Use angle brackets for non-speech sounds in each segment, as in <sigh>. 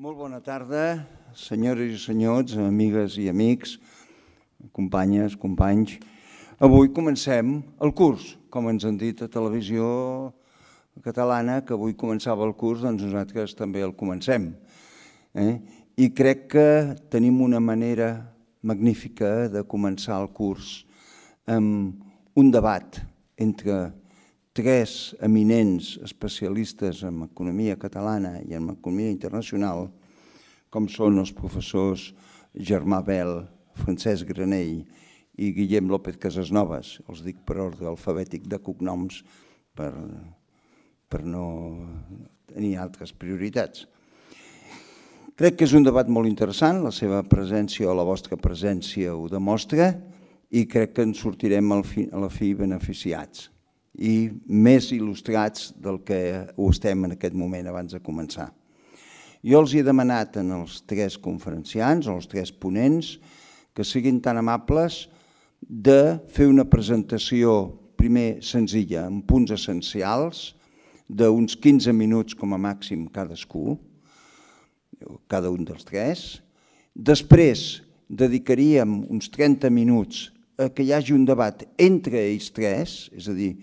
Molt bona tarda, senyores i senyors, amigues i amics, companyes, companys. Avui comencem el curs, com ens han dit a Televisió Catalana, que avui començava el curs, doncs nosaltres també el comencem. Eh? I crec que tenim una manera magnífica de començar el curs amb un debat entre tres eminents especialistes en economia catalana i en economia internacional, com són els professors Germà Bel, Francesc Granell i Guillem López Casasnovas. Els dic per ordre alfabètic de cognoms per, per no tenir altres prioritats. Crec que és un debat molt interessant, la seva presència o la vostra presència ho demostra i crec que en sortirem al a la fi beneficiats i més il·lustrats del que ho estem en aquest moment abans de començar. Jo els he demanat en els tres conferenciants, els tres ponents, que siguin tan amables de fer una presentació primer senzilla, amb punts essencials, d'uns 15 minuts com a màxim cadascú, cada un dels tres. Després dedicaríem uns 30 minuts a que hi hagi un debat entre ells tres, és a dir,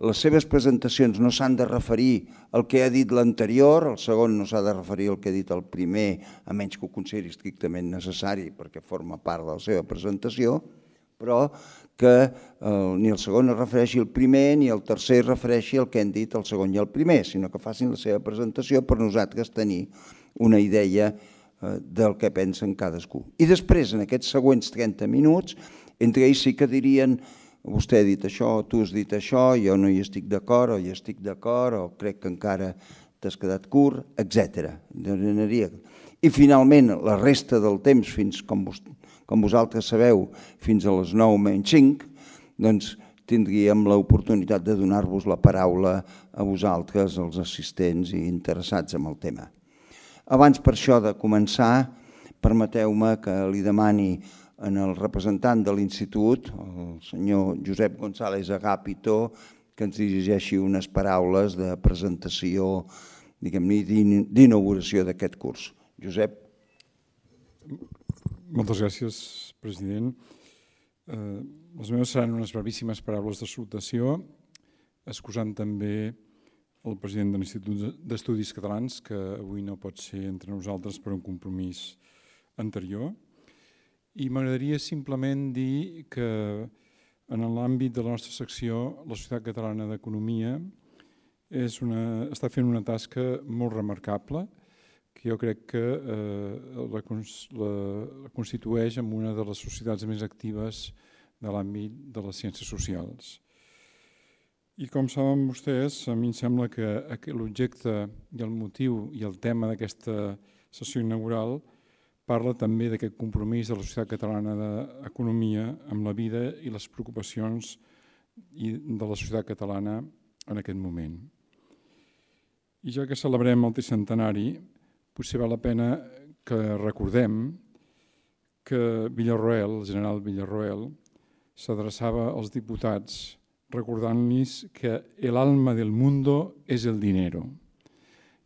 les seves presentacions no s'han de referir al que ha dit l'anterior, el segon no s'ha de referir al que ha dit el primer, a menys que ho consideri estrictament necessari perquè forma part de la seva presentació, però que eh, ni el segon es refereixi al primer ni el tercer es refereixi al que han dit el segon i el primer, sinó que facin la seva presentació per nosaltres tenir una idea eh, del que pensen cadascú. I després, en aquests següents 30 minuts, entre ells sí que dirien vostè ha dit això, tu has dit això, jo no hi estic d'acord, o hi estic d'acord, o crec que encara t'has quedat curt, etc. I finalment, la resta del temps, fins com, vos, com vosaltres sabeu, fins a les 9 menys 5, doncs tindríem l'oportunitat de donar-vos la paraula a vosaltres, els assistents i interessats en el tema. Abans per això de començar, permeteu-me que li demani en el representant de l'Institut, el senyor Josep González Agapito, que ens dirigeixi unes paraules de presentació diguem-ne, d'inauguració d'aquest curs. Josep. Moltes gràcies, president. Eh, les meves seran unes brevíssimes paraules de salutació, excusant també el president de l'Institut d'Estudis Catalans, que avui no pot ser entre nosaltres per un compromís anterior i m'agradaria simplement dir que en l'àmbit de la nostra secció, la Societat Catalana d'Economia és una, està fent una tasca molt remarcable que jo crec que eh, la, la, la constitueix en una de les societats més actives de l'àmbit de les ciències socials. I com saben vostès, a mi em sembla que l'objecte i el motiu i el tema d'aquesta sessió inaugural és Parla també d'aquest compromís de la societat catalana d'economia amb la vida i les preocupacions de la societat catalana en aquest moment. I ja que celebrem el tricentenari, potser val la pena que recordem que Villarroel, el general Villarroel, s'adreçava als diputats recordant-los que el alma del mundo és el dinero.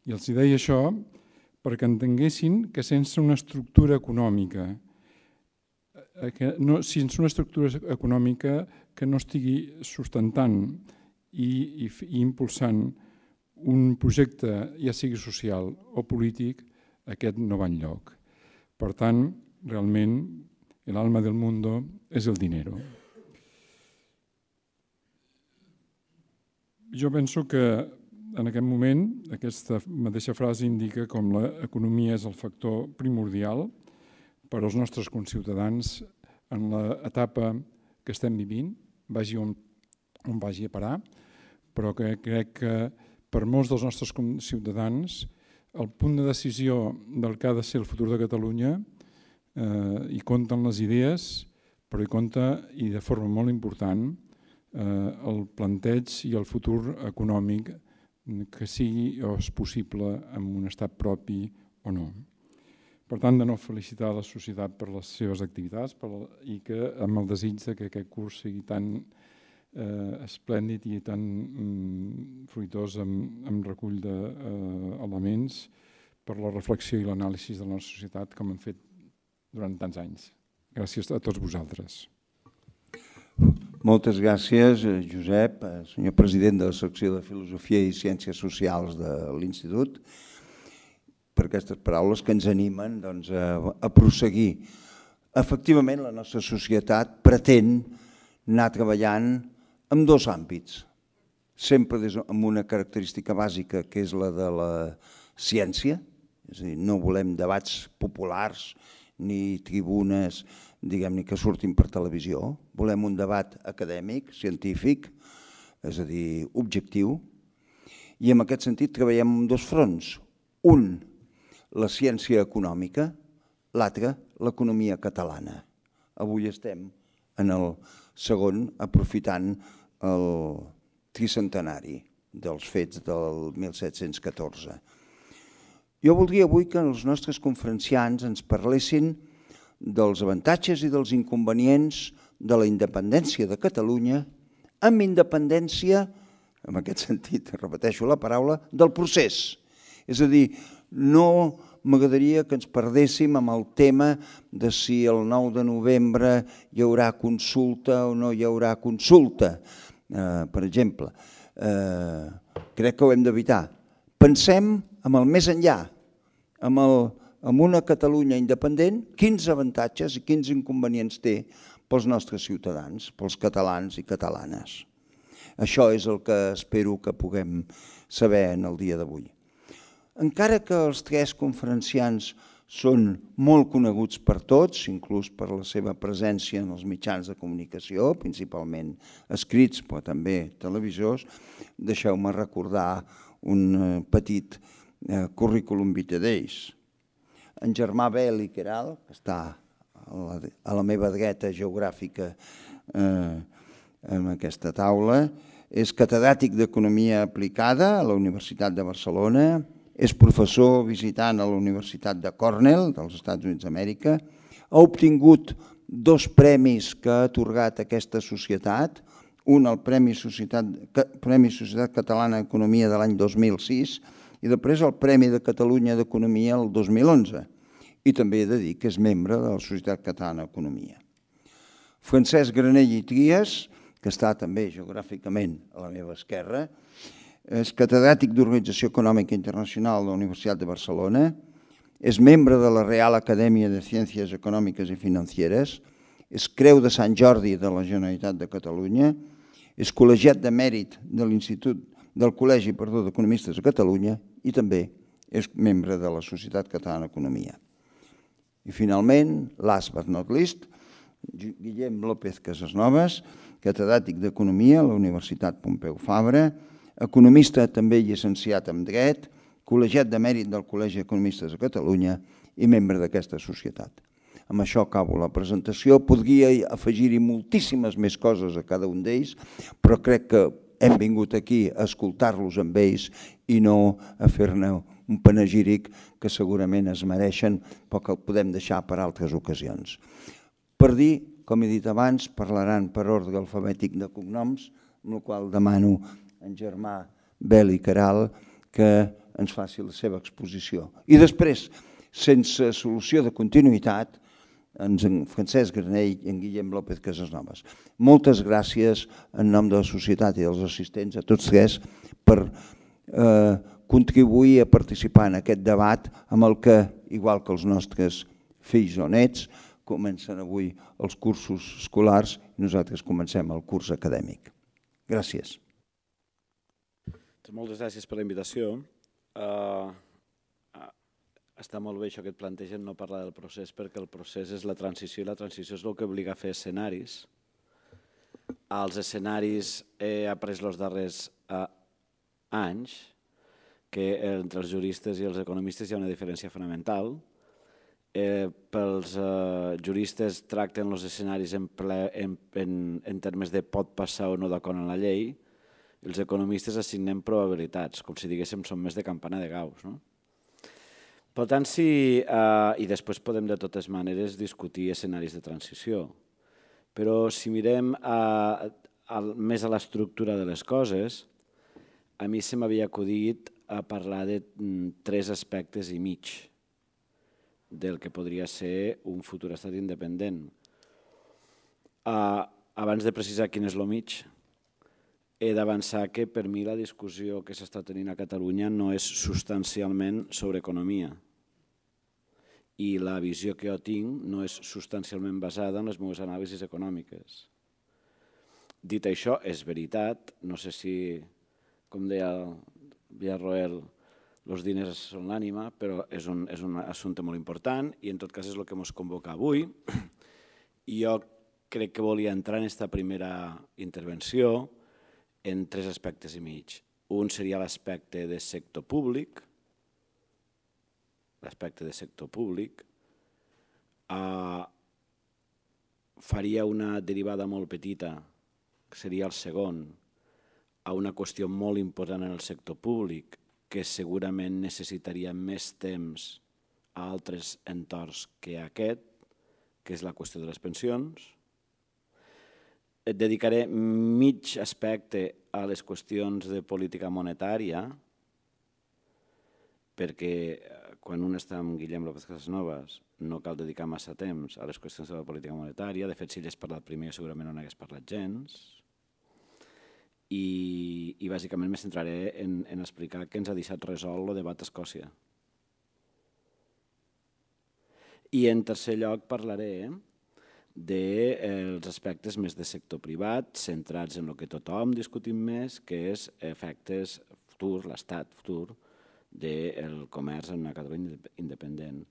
I els deia això perquè entenguessin que sense una estructura econòmica, eh, que no, sense una estructura econòmica que no estigui sustentant i, i, i impulsant un projecte, ja sigui social o polític, aquest no va enlloc. Per tant, realment, l'alma del mundo és el dinero. Jo penso que en aquest moment, aquesta mateixa frase indica com l'economia és el factor primordial per als nostres conciutadans en l'etapa que estem vivint, vagi on, on vagi a parar, però que crec que per molts dels nostres ciutadans el punt de decisió del que ha de ser el futur de Catalunya eh, hi compten les idees, però hi compta i de forma molt important eh, el planteig i el futur econòmic que sigui o és possible en un estat propi o no. Per tant, de no felicitar la societat per les seves activitats per la, i que amb el desig de que aquest curs sigui tan eh, esplèndid i tan mm, fruitós amb, amb recull d'elements de, eh, per la reflexió i l'anàlisi de la nostra societat com han fet durant tants anys. Gràcies a tots vosaltres. Moltes gràcies, eh, Josep, eh, senyor president de la secció de Filosofia i Ciències Socials de l'Institut, per aquestes paraules que ens animen doncs, a, a prosseguir. Efectivament, la nostra societat pretén anar treballant en dos àmbits, sempre des, amb una característica bàsica que és la de la ciència, és a dir, no volem debats populars ni tribunes diguem-ne, que surtin per televisió. Volem un debat acadèmic, científic, és a dir, objectiu, i en aquest sentit treballem en dos fronts. Un, la ciència econòmica, l'altre, l'economia catalana. Avui estem en el segon, aprofitant el tricentenari dels fets del 1714. Jo voldria avui que els nostres conferenciants ens parlessin de dels avantatges i dels inconvenients de la independència de Catalunya amb independència, en aquest <laughs> sentit, repeteixo la paraula, del procés. És a dir, no m'agradaria que ens perdéssim amb el tema de si el 9 de novembre hi haurà consulta o no hi haurà consulta, eh, per exemple. Eh, crec que ho hem d'evitar. Pensem amb el més enllà, amb el amb una Catalunya independent, quins avantatges i quins inconvenients té pels nostres ciutadans, pels catalans i catalanes. Això és el que espero que puguem saber en el dia d'avui. Encara que els tres conferenciants són molt coneguts per tots, inclús per la seva presència en els mitjans de comunicació, principalment escrits, però també televisors, deixeu-me recordar un eh, petit eh, currículum vitae d'ells, en Germà Bel i Queralt, que està a la, a la meva dreta geogràfica eh, en aquesta taula, és catedràtic d'Economia Aplicada a la Universitat de Barcelona, és professor visitant a la Universitat de Cornell, dels Estats Units d'Amèrica, ha obtingut dos premis que ha atorgat aquesta societat, un el Premi Societat, Premi Societat Catalana d'Economia de l'any 2006 i després el Premi de Catalunya d'Economia el 2011 i també he de dir que és membre de la Societat Catalana d'Economia. Francesc Granell i Trias, que està també geogràficament a la meva esquerra, és catedràtic d'Organització Econòmica Internacional de la Universitat de Barcelona, és membre de la Real Acadèmia de Ciències Econòmiques i Financieres, és creu de Sant Jordi de la Generalitat de Catalunya, és col·legiat de mèrit de l'Institut del Col·legi d'Economistes de Catalunya i també és membre de la Societat Catalana d'Economia. I finalment, last but not least, Guillem López Casasnovas, catedràtic d'Economia a la Universitat Pompeu Fabra, economista també llicenciat en Dret, col·legiat de mèrit del Col·legi d'Economistes de Catalunya i membre d'aquesta societat. Amb això acabo la presentació. Podria afegir-hi moltíssimes més coses a cada un d'ells, però crec que hem vingut aquí a escoltar-los amb ells i no a fer-ne un panegíric que segurament es mereixen però que el podem deixar per altres ocasions. Per dir, com he dit abans, parlaran per ordre alfabètic de cognoms, amb el qual demano en Germà Bel i Caral que ens faci la seva exposició. I després, sense solució de continuïtat, en Francesc Granell i en Guillem López Casasnovas. Moltes gràcies en nom de la societat i dels assistents, a tots tres, per eh, contribuir a participar en aquest debat amb el que, igual que els nostres fills o nets, comencen avui els cursos escolars i nosaltres comencem el curs acadèmic. Gràcies. Moltes gràcies per la invitació. Uh, està molt bé això que et plantegen, no parlar del procés, perquè el procés és la transició i la transició és el que obliga a fer escenaris. Els escenaris he après els darrers eh, anys que entre els juristes i els economistes hi ha una diferència fonamental. Eh, pels eh, juristes tracten els escenaris en, ple, en, en, en termes de pot passar o no d'acord amb la llei, els economistes assignem probabilitats, com si diguéssim són més de campana de gaus. No? Per tant, sí, eh, i després podem de totes maneres discutir escenaris de transició, però si mirem a, eh, a, més a l'estructura de les coses, a mi se m'havia acudit a parlar de mm, tres aspectes i mig del que podria ser un futur estat independent. Uh, abans de precisar quin és lo mig, he d'avançar que per mi la discussió que s'està tenint a Catalunya no és substancialment sobre economia. I la visió que jo tinc no és substancialment basada en les meves anàlisis econòmiques. Dit això, és veritat, no sé si, com deia Villarroel, els diners són l'ànima, però és un, és un assumpte molt important i en tot cas és el que ens convoca avui. <clears throat> I jo crec que volia entrar en aquesta primera intervenció, en tres aspectes i mig. Un seria l'aspecte de sector públic, l'aspecte de sector públic, eh, faria una derivada molt petita, que seria el segon, a una qüestió molt important en el sector públic, que segurament necessitaria més temps a altres entorns que aquest, que és la qüestió de les pensions, et dedicaré mig aspecte a les qüestions de política monetària, perquè eh, quan un està amb Guillem López Casasnovas no cal dedicar massa temps a les qüestions de la política monetària, de fet si hagués parlat primer segurament no n'hagués parlat gens, i, i bàsicament me centraré en, en explicar què ens ha deixat resolt el debat a Escòcia. I en tercer lloc parlaré dels eh, aspectes més de sector privat, centrats en el que tothom discutim més, que és efectes futur, l'estat futur, del comerç en una Catalunya independent.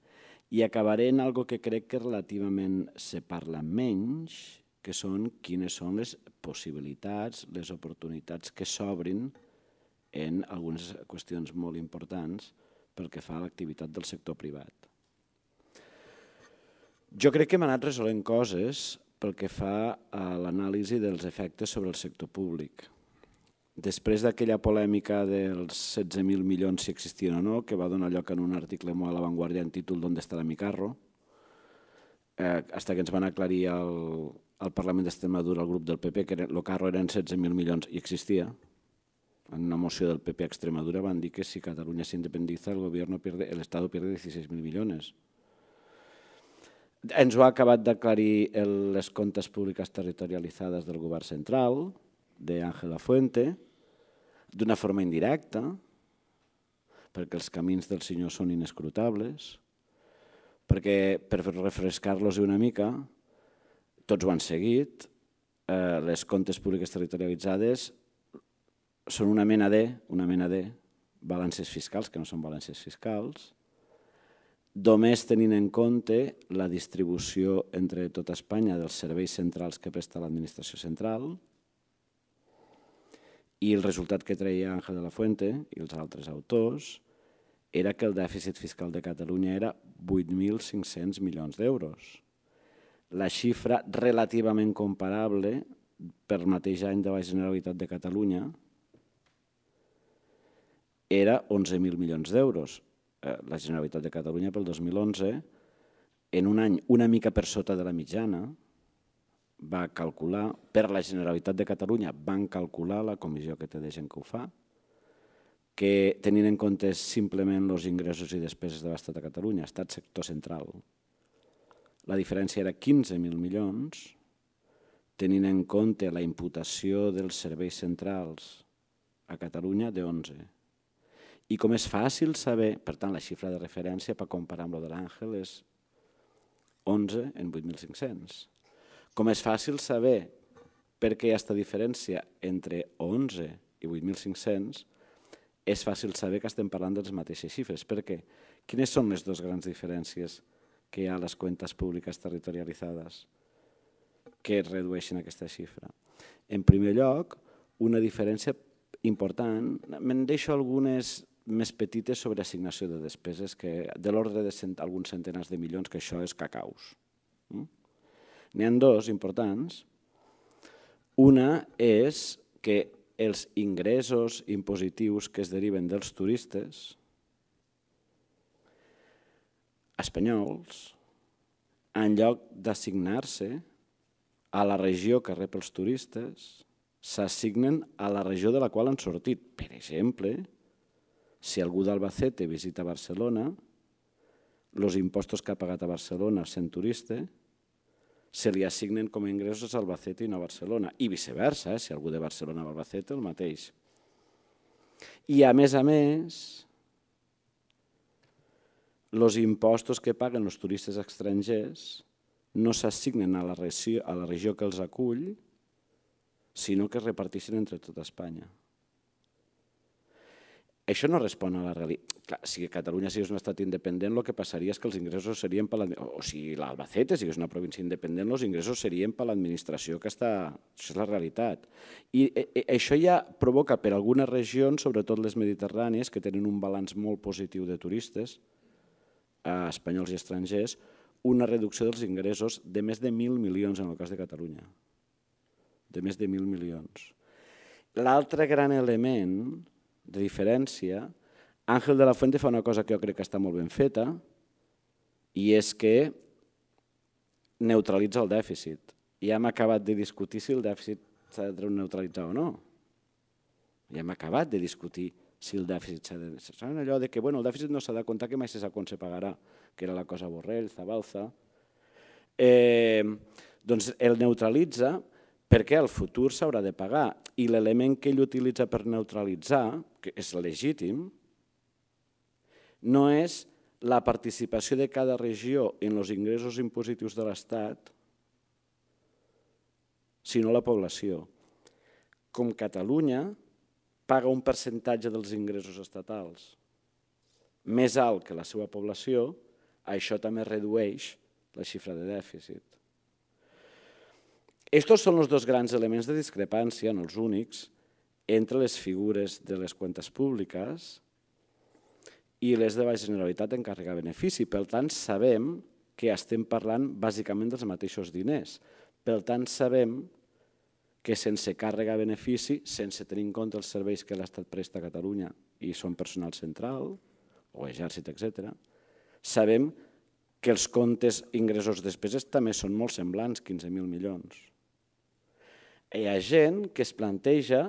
I acabaré en algo que crec que relativament se parla menys, que són quines són les possibilitats, les oportunitats que s'obrin en algunes qüestions molt importants pel que fa a l'activitat del sector privat. Jo crec que hem anat resolent coses pel que fa a l'anàlisi dels efectes sobre el sector públic. Després d'aquella polèmica dels 16.000 milions si existien o no, que va donar lloc en un article molt a l'avantguàrdia en títol «D'on estarà mi carro?», eh, hasta que ens van aclarir el, al Parlament d'Extremadura el grup del PP, que el carro eren 16.000 milions i existia. En una moció del PP a Extremadura van dir que si Catalunya s'independitza el govern pierde, el Estado pierde 16.000 milions. Ens ho ha acabat d'aclarir les comptes públiques territorialitzades del govern central, d'Àngela Fuente, d'una forma indirecta, perquè els camins del senyor són inescrutables, perquè per refrescar-los una mica, tots ho han seguit, eh, les comptes públiques territorialitzades són una mena de, una mena de balances fiscals, que no són balances fiscals, només tenint en compte la distribució entre tota Espanya dels serveis centrals que presta l'administració central i el resultat que traia Ángel de la Fuente i els altres autors era que el dèficit fiscal de Catalunya era 8.500 milions d'euros. La xifra relativament comparable per mateix any de la Generalitat de Catalunya era 11.000 milions d'euros Eh, la Generalitat de Catalunya pel 2011, en un any una mica per sota de la mitjana, va calcular, per la Generalitat de Catalunya, van calcular la comissió que té de gent que ho fa, que tenint en compte simplement els ingressos i despeses de l'Estat de Catalunya, estat sector central, la diferència era 15.000 milions, tenint en compte la imputació dels serveis centrals a Catalunya de 11. I com és fàcil saber, per tant, la xifra de referència per comparar amb la de l'Àngel és 11 en 8.500. Com és fàcil saber per què hi ha aquesta diferència entre 11 i 8.500, és fàcil saber que estem parlant de les mateixes xifres. Per què? Quines són les dues grans diferències que hi ha a les comptes públiques territorialitzades que redueixen aquesta xifra? En primer lloc, una diferència important, me'n deixo algunes més petites sobre assignació de despeses, que de l'ordre de cent, alguns centenars de milions, que això és cacaus. Mm? N'hi han dos importants. Una és que els ingressos impositius que es deriven dels turistes espanyols, en lloc d'assignar-se a la regió que rep els turistes, s'assignen a la regió de la qual han sortit. Per exemple, si algú d'Albacete visita Barcelona, els impostos que ha pagat a Barcelona sent turista se li assignen com a ingressos a Albacete i no a Barcelona, i viceversa, eh? si algú de Barcelona a Albacete, el mateix. I a més a més, els impostos que paguen els turistes estrangers no s'assignen a, la regió, a la regió que els acull, sinó que es reparteixen entre tota Espanya. Això no respon a la realitat. Clar, si Catalunya sigués un estat independent, el que passaria és que els ingressos serien per l'administració, o si l'Albacete sigués una província independent, els ingressos serien per l'administració que està... Això és la realitat. I e, e això ja provoca per algunes regions, sobretot les mediterrànies, que tenen un balanç molt positiu de turistes, eh, espanyols i estrangers, una reducció dels ingressos de més de 1.000 milions en el cas de Catalunya. De més de 1.000 milions. L'altre gran element de diferència, Àngel de la Fuente fa una cosa que jo crec que està molt ben feta i és que neutralitza el dèficit. I ja hem acabat de discutir si el dèficit s'ha de neutralitzar o no. Ja hem acabat de discutir si el dèficit s'ha de... Saben allò de que bueno, el dèficit no s'ha de comptar que mai se sap quan se pagarà, que era la cosa Borrell, Zabalza. Eh, doncs el neutralitza perquè el futur s'haurà de pagar i l'element que ell utilitza per neutralitzar, que és legítim, no és la participació de cada regió en els ingressos impositius de l'Estat, sinó la població. Com Catalunya paga un percentatge dels ingressos estatals més alt que la seva població, això també redueix la xifra de dèficit. Estos són els dos grans elements de discrepància, no els únics, entre les figures de les comptes públiques i les de la Generalitat encarregar benefici. Per tant, sabem que estem parlant bàsicament dels mateixos diners. Per tant, sabem que sense càrrega benefici, sense tenir en compte els serveis que l'Estat presta a Catalunya i són personal central o exèrcit, etc., sabem que els comptes ingressos despeses també són molt semblants, 15.000 milions hi ha gent que es planteja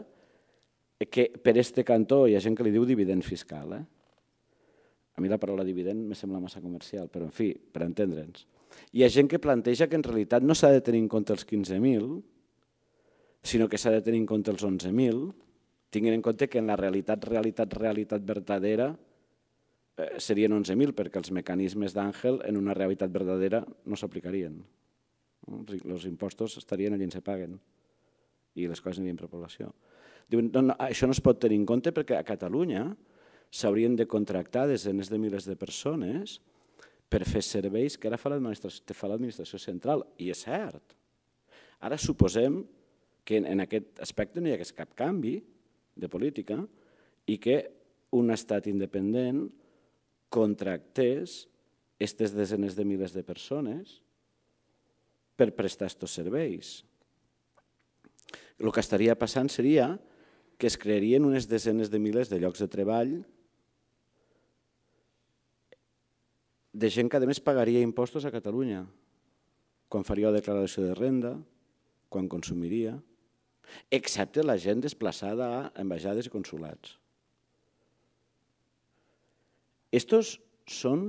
que per este cantó hi ha gent que li diu dividend fiscal. Eh? A mi la paraula dividend me sembla massa comercial, però en fi, per entendre'ns. Hi ha gent que planteja que en realitat no s'ha de tenir en compte els 15.000, sinó que s'ha de tenir en compte els 11.000, tinguin en compte que en la realitat, realitat, realitat verdadera eh, serien 11.000, perquè els mecanismes d'Àngel en una realitat verdadera no s'aplicarien. Els impostos estarien allà on se paguen i les coses anirien per població. Diuen, no, no, això no es pot tenir en compte perquè a Catalunya s'haurien de contractar desenes de milers de persones per fer serveis que ara fa l'administració central, i és cert. Ara suposem que en aquest aspecte no hi hagués cap canvi de política i que un estat independent contractés aquestes desenes de milers de persones per prestar aquests serveis. El que estaria passant seria que es crearien unes desenes de milers de llocs de treball de gent que a més pagaria impostos a Catalunya, quan faria la declaració de renda, quan consumiria, excepte la gent desplaçada a ambaixades i consulats. Estos són,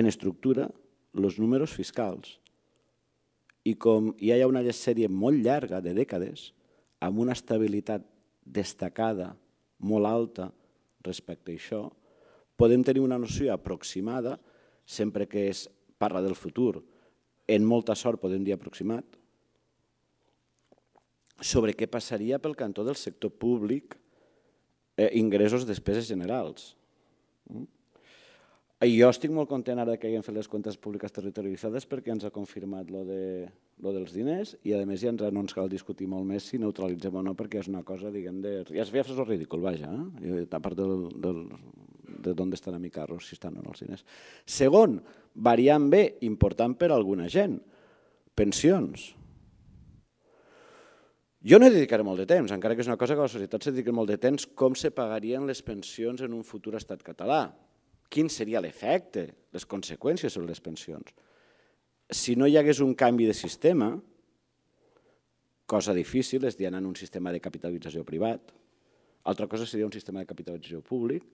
en estructura, els números fiscals i com hi ha una sèrie molt llarga de dècades amb una estabilitat destacada, molt alta respecte a això, podem tenir una noció aproximada sempre que es parla del futur. En molta sort podem dir aproximat sobre què passaria pel cantó del sector públic eh, ingressos, despeses generals. Mm? Jo estic molt content ara que haguem fet les comptes públiques territorialitzades perquè ens ha confirmat lo, de, lo dels diners i a més ja ens, no ens cal discutir molt més si neutralitzem o no perquè és una cosa, diguem, de... Ja es veia fer ridícul, vaja, eh? a part del, del, de d'on estan a mi carros, si estan en els diners. Segon, variant B, important per a alguna gent, pensions. Jo no he dedicaré molt de temps, encara que és una cosa que la societat s'ha dedicat molt de temps, com se pagarien les pensions en un futur estat català quin seria l'efecte, les conseqüències sobre les pensions. Si no hi hagués un canvi de sistema, cosa difícil és dir anar en un sistema de capitalització privat, altra cosa seria un sistema de capitalització públic.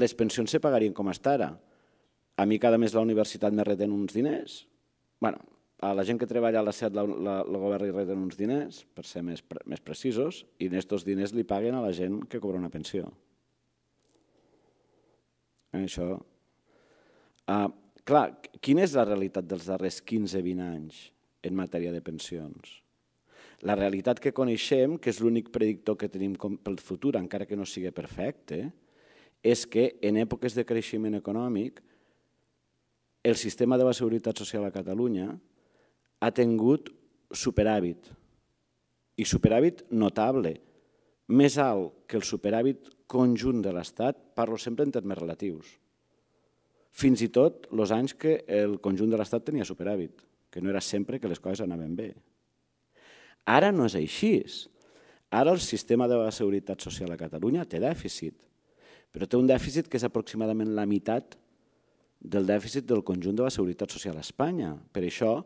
Les pensions se pagarien com està ara. A mi cada mes la universitat me reten uns diners. bueno, a la gent que treballa a la SET la, la, el govern li reten uns diners, per ser més, més precisos, i aquests diners li paguen a la gent que cobra una pensió. Eh, això. Uh, clar, quina és la realitat dels darrers 15-20 anys en matèria de pensions? La realitat que coneixem, que és l'únic predictor que tenim pel futur, encara que no sigui perfecte, és que en èpoques de creixement econòmic el sistema de la Seguretat Social a Catalunya ha tingut superàvit, i superàvit notable, més alt que el superàvit conjunt de l'Estat, parlo sempre en termes relatius. Fins i tot els anys que el conjunt de l'Estat tenia superàvit, que no era sempre que les coses anaven bé. Ara no és així. Ara el sistema de la seguretat social a Catalunya té dèficit, però té un dèficit que és aproximadament la meitat del dèficit del conjunt de la seguretat social a Espanya. Per això,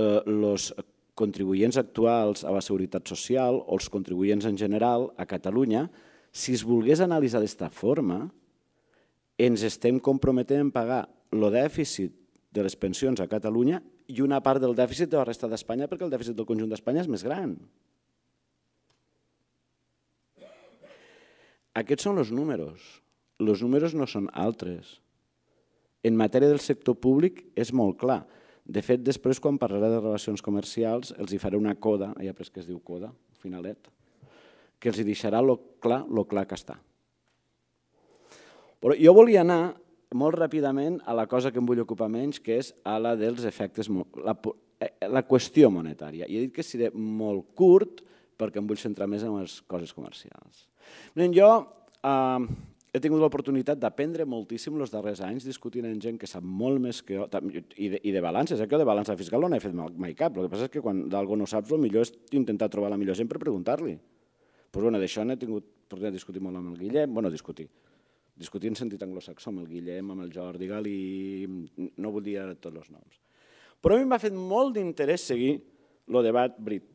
els eh, contribuents actuals a la Seguretat Social o els contribuents en general a Catalunya, si es volgués analitzar d'esta forma, ens estem comprometent a pagar el dèficit de les pensions a Catalunya i una part del dèficit de la resta d'Espanya perquè el dèficit del conjunt d'Espanya és més gran. Aquests són els números. Els números no són altres. En matèria del sector públic és molt clar. De fet, després, quan parlaré de relacions comercials, els hi faré una coda, ja pres que es diu coda, finalet, que els hi deixarà lo clar, lo clar que està. Però jo volia anar molt ràpidament a la cosa que em vull ocupar menys, que és a la dels efectes, la, eh, eh, la qüestió monetària. I he dit que seré molt curt perquè em vull centrar més en les coses comercials. Miren, jo eh, he tingut l'oportunitat d'aprendre moltíssim els darrers anys discutint amb gent que sap molt més que jo, i de, i de balances, eh? que jo de balança fiscal no n'he fet mai cap, el que passa és que quan d'algú no saps, el millor és intentar trobar la millor gent per preguntar-li. Pues, bueno, D'això n'he tingut oportunitat de discutir molt amb el Guillem, bueno, discutir, discutir en sentit anglosaxó amb el Guillem, amb el Jordi i no vull dir tots els noms. Però a mi m'ha fet molt d'interès seguir el debat brit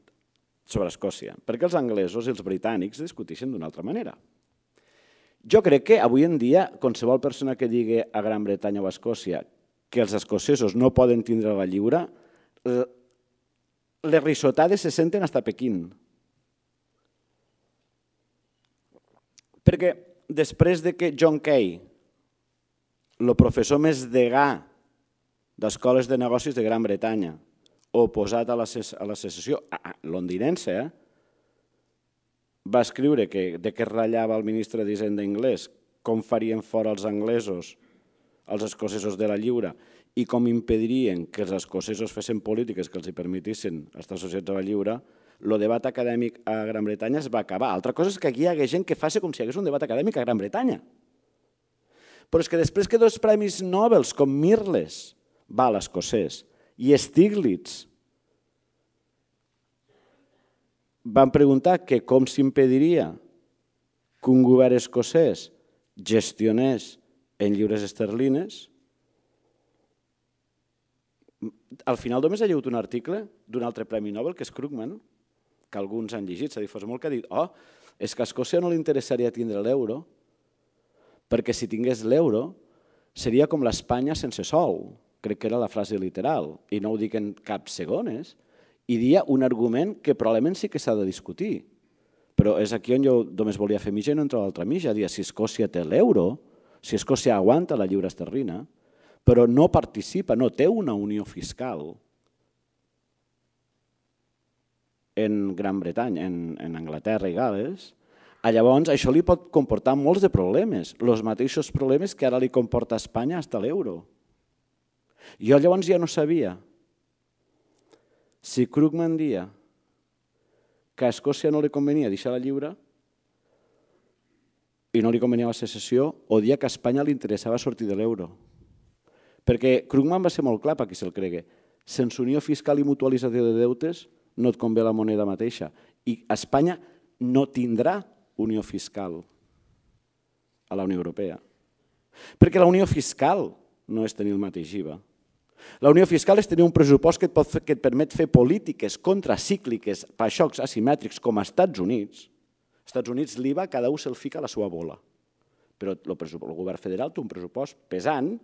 sobre Escòcia, perquè els anglesos i els britànics discuteixen d'una altra manera. Jo crec que avui en dia qualsevol persona que digui a Gran Bretanya o a Escòcia que els escocesos no poden tindre la lliure, les risotades se senten fins a Pequín. Perquè després de que John Kay, el professor més degà d'escoles de negocis de Gran Bretanya, oposat a la, a la secessió a, a londinense, eh, va escriure que, de què ratllava el ministre d'Hisenda anglès, com farien fora els anglesos, els escocesos de la lliure, i com impedirien que els escocesos fessin polítiques que els hi permetissin estar associats a la lliure, el debat acadèmic a Gran Bretanya es va acabar. Altra cosa és que aquí hi hagués gent que faci com si hi hagués un debat acadèmic a Gran Bretanya. Però és que després que dos premis Nobels com Mirles, va a l'escocès, i Stiglitz, van preguntar que com s'impediria que un govern escocès gestionés en lliures esterlines. Al final només ha llegut un article d'un altre Premi Nobel, que és Krugman, que alguns han llegit, s'ha fos molt, que ha dit oh, és que a Escòcia no li interessaria tindre l'euro, perquè si tingués l'euro seria com l'Espanya sense sol, crec que era la frase literal, i no ho dic en cap segones, i dia un argument que probablement sí que s'ha de discutir. Però és aquí on jo només volia fer mitja i no entrar a l'altra mitja. Dir, si Escòcia té l'euro, si Escòcia aguanta la lliure esterlina, però no participa, no té una unió fiscal en Gran Bretanya, en, en Anglaterra i Gales, a llavors això li pot comportar molts de problemes, els mateixos problemes que ara li comporta Espanya Espanya hasta l'euro. Jo llavors ja no sabia si Krugman dia que a Escòcia no li convenia deixar-la lliure i no li convenia la secessió, o dia que a Espanya li interessava sortir de l'euro. Perquè Krugman va ser molt clar per qui se'l cregue. Sense unió fiscal i mutualització de deutes no et convé la moneda mateixa. I Espanya no tindrà unió fiscal a la Unió Europea. Perquè la unió fiscal no és tenir el mateix IVA. La unió fiscal és tenir un pressupost que et, pot, que et permet fer polítiques contracícliques per xocs asimètrics com a Estats Units. Als Estats Units l'IVA cada un se'l fica a la seva bola. Però el, el govern federal té un pressupost pesant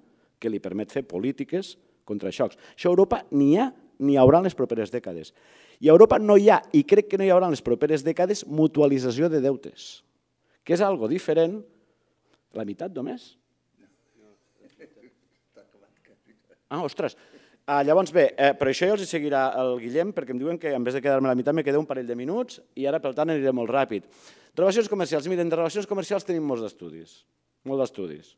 que li permet fer polítiques contra xocs. Això a Europa n'hi ha ni hi haurà en les properes dècades. I a Europa no hi ha, i crec que no hi haurà en les properes dècades, mutualització de deutes, que és algo diferent, la meitat només, Ah, ostres. Ah, llavors, bé, eh, per això ja els hi seguirà el Guillem, perquè em diuen que en vez de quedar-me a la meitat me queda un parell de minuts i ara, per tant, aniré molt ràpid. Relacions comercials. Miren, de relacions comercials tenim molts d'estudis. Molts d'estudis.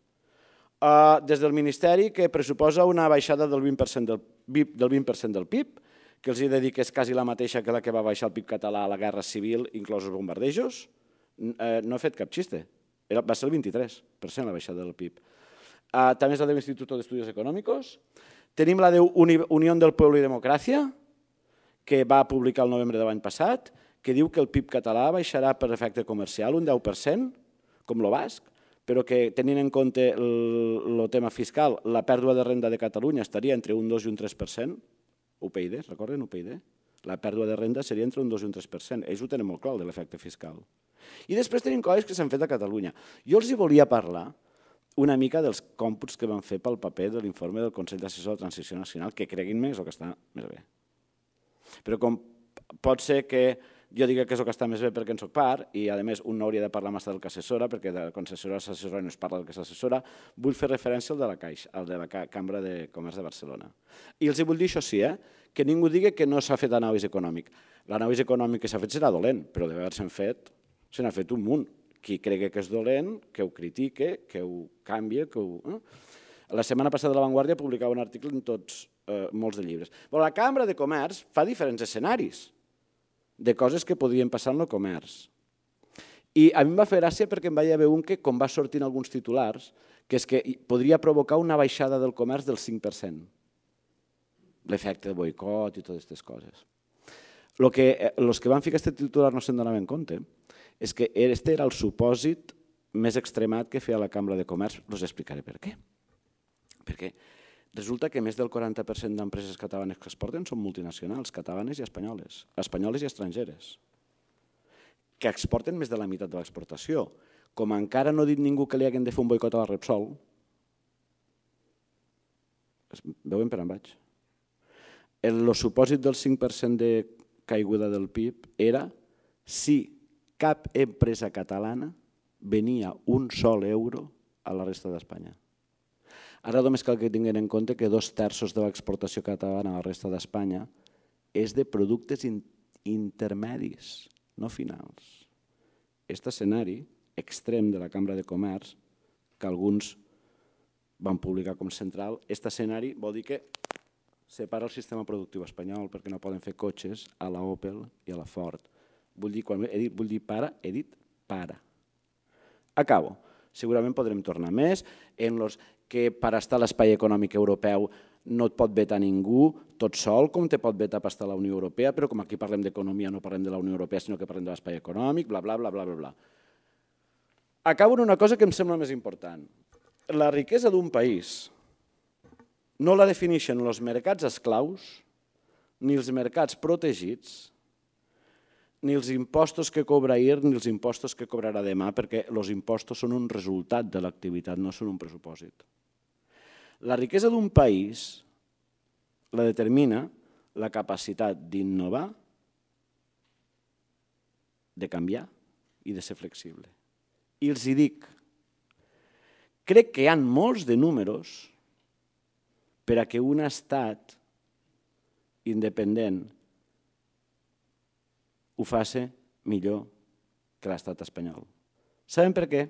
Uh, des del Ministeri, que pressuposa una baixada del 20% del, PIB, del 20% del PIB, que els he de dir que és quasi la mateixa que la que va baixar el PIB català a la Guerra Civil, inclosos bombardejos. Uh, no he fet cap xiste. Era, va ser el 23% la baixada del PIB. Eh, també és la de l'Institut d'Estudis Econòmics. Tenim la de Unió del Poble i Democràcia, que va publicar el novembre de l'any passat, que diu que el PIB català baixarà per efecte comercial un 10%, com lo basc, però que tenint en compte el, el tema fiscal, la pèrdua de renda de Catalunya estaria entre un 2 i un 3%, UPyD, recorden UPyD? La pèrdua de renda seria entre un 2 i un 3%. Ells ho tenen molt clar, de l'efecte fiscal. I després tenim coses que s'han fet a Catalunya. Jo els hi volia parlar una mica dels còmputs que van fer pel paper de l'informe del Consell d'Assessor de Transició Nacional, que creguin-me és el que està més bé. Però com pot ser que jo digui que és el que està més bé perquè en soc part i, a més, un no hauria de parlar massa del que assessora perquè de la s'assessora i no es parla del que s'assessora, vull fer referència al de la Caixa, al de la Cambra de Comerç de Barcelona. I els hi vull dir això sí, eh? que ningú digui que no s'ha fet anàlisi econòmic. L'anàlisi econòmic que s'ha fet serà dolent, però d'haver-se'n fet se n'ha fet un munt qui crega que és dolent, que ho critique, que ho canvia, que ho... Eh? La setmana passada La Vanguardia publicava un article en tots, eh, molts de llibres. Però la Cambra de Comerç fa diferents escenaris de coses que podrien passar en el comerç. I a mi em va fer gràcia perquè em vaig haver un que, com va sortint alguns titulars, que és que podria provocar una baixada del comerç del 5%. L'efecte de boicot i totes aquestes coses. Lo que, els eh, que van ficar aquest titular no se'n donaven compte, és que este era el supòsit més extremat que feia la Cambra de Comerç. Us explicaré per què. Perquè resulta que més del 40% d'empreses catalanes que exporten són multinacionals, catalanes i espanyoles, espanyoles i estrangeres, que exporten més de la meitat de l'exportació. Com encara no ha dit ningú que li haguem de fer un boicot a la Repsol, veuen per on vaig? El supòsit del 5% de caiguda del PIB era si cap empresa catalana venia un sol euro a la resta d'Espanya. Ara només cal que tinguin en compte que dos terços de l'exportació catalana a la resta d'Espanya és de productes in intermedis, no finals. Aquest escenari extrem de la Cambra de Comerç, que alguns van publicar com central, aquest escenari vol dir que separa el sistema productiu espanyol perquè no poden fer cotxes a la Opel i a la Ford Vull dir, quan he dit, vull dir para, he dit para. Acabo. Segurament podrem tornar més en los que per estar a l'espai econòmic europeu no et pot vetar ningú tot sol, com te pot vetar per estar a la Unió Europea, però com aquí parlem d'economia no parlem de la Unió Europea, sinó que parlem de l'espai econòmic, bla, bla, bla, bla, bla, bla. Acabo en una cosa que em sembla més important. La riquesa d'un país no la defineixen els mercats esclaus ni els mercats protegits, ni els impostos que cobra ahir ni els impostos que cobrarà demà, perquè els impostos són un resultat de l'activitat, no són un pressupòsit. La riquesa d'un país la determina la capacitat d'innovar, de canviar i de ser flexible. I els hi dic, crec que hi ha molts de números per a que un estat independent ho faci millor que l'estat espanyol. Sabem per què?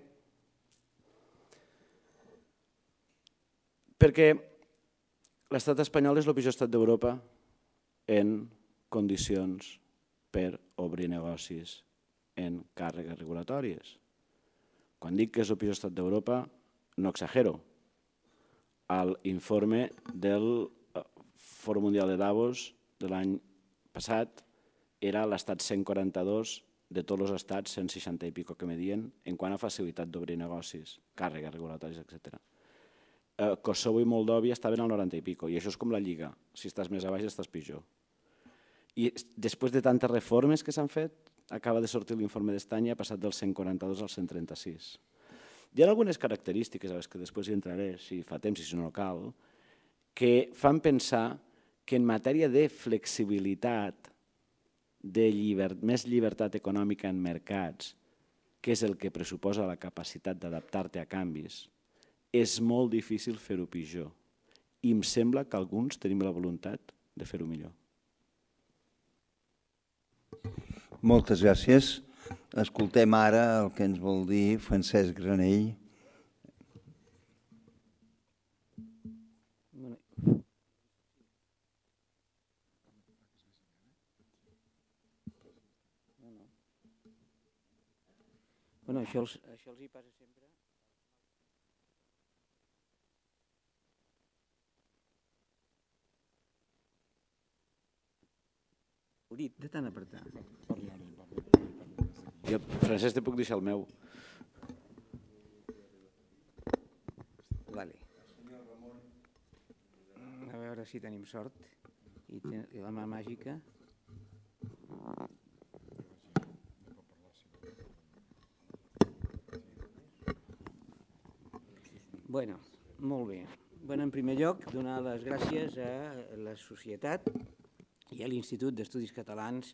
Perquè l'estat espanyol és el pitjor estat d'Europa en condicions per obrir negocis en càrregues regulatòries. Quan dic que és el pitjor estat d'Europa, no exagero. Al informe del eh, Fòrum Mundial de Davos de l'any passat era l'estat 142 de tots els estats, 160 i pico que medien, en quant a facilitat d'obrir negocis, càrregues regulatòries, etc. Eh, Kosovo i Moldòvia estaven al 90 i pico, i això és com la lliga. Si estàs més a baix estàs pitjor. I després de tantes reformes que s'han fet, acaba de sortir l'informe d'Estanya, ha passat del 142 al 136. Hi ha algunes característiques, a les que després hi entraré, si fa temps i si no cal, que fan pensar que en matèria de flexibilitat de llibert, més llibertat econòmica en mercats, que és el que pressuposa la capacitat d'adaptar-te a canvis, és molt difícil fer-ho pitjor. I em sembla que alguns tenim la voluntat de fer-ho millor. Moltes gràcies. Escoltem ara el que ens vol dir Francesc Granell, Bueno, això els, això els hi passa sempre. Dit, de tant apretar. Jo, Francesc, te puc deixar el meu. Vale. A veure si tenim sort. I, ten, i la mà màgica. Bueno, molt bé. Bueno, en primer lloc, donar les gràcies a la societat i a l'Institut d'Estudis Catalans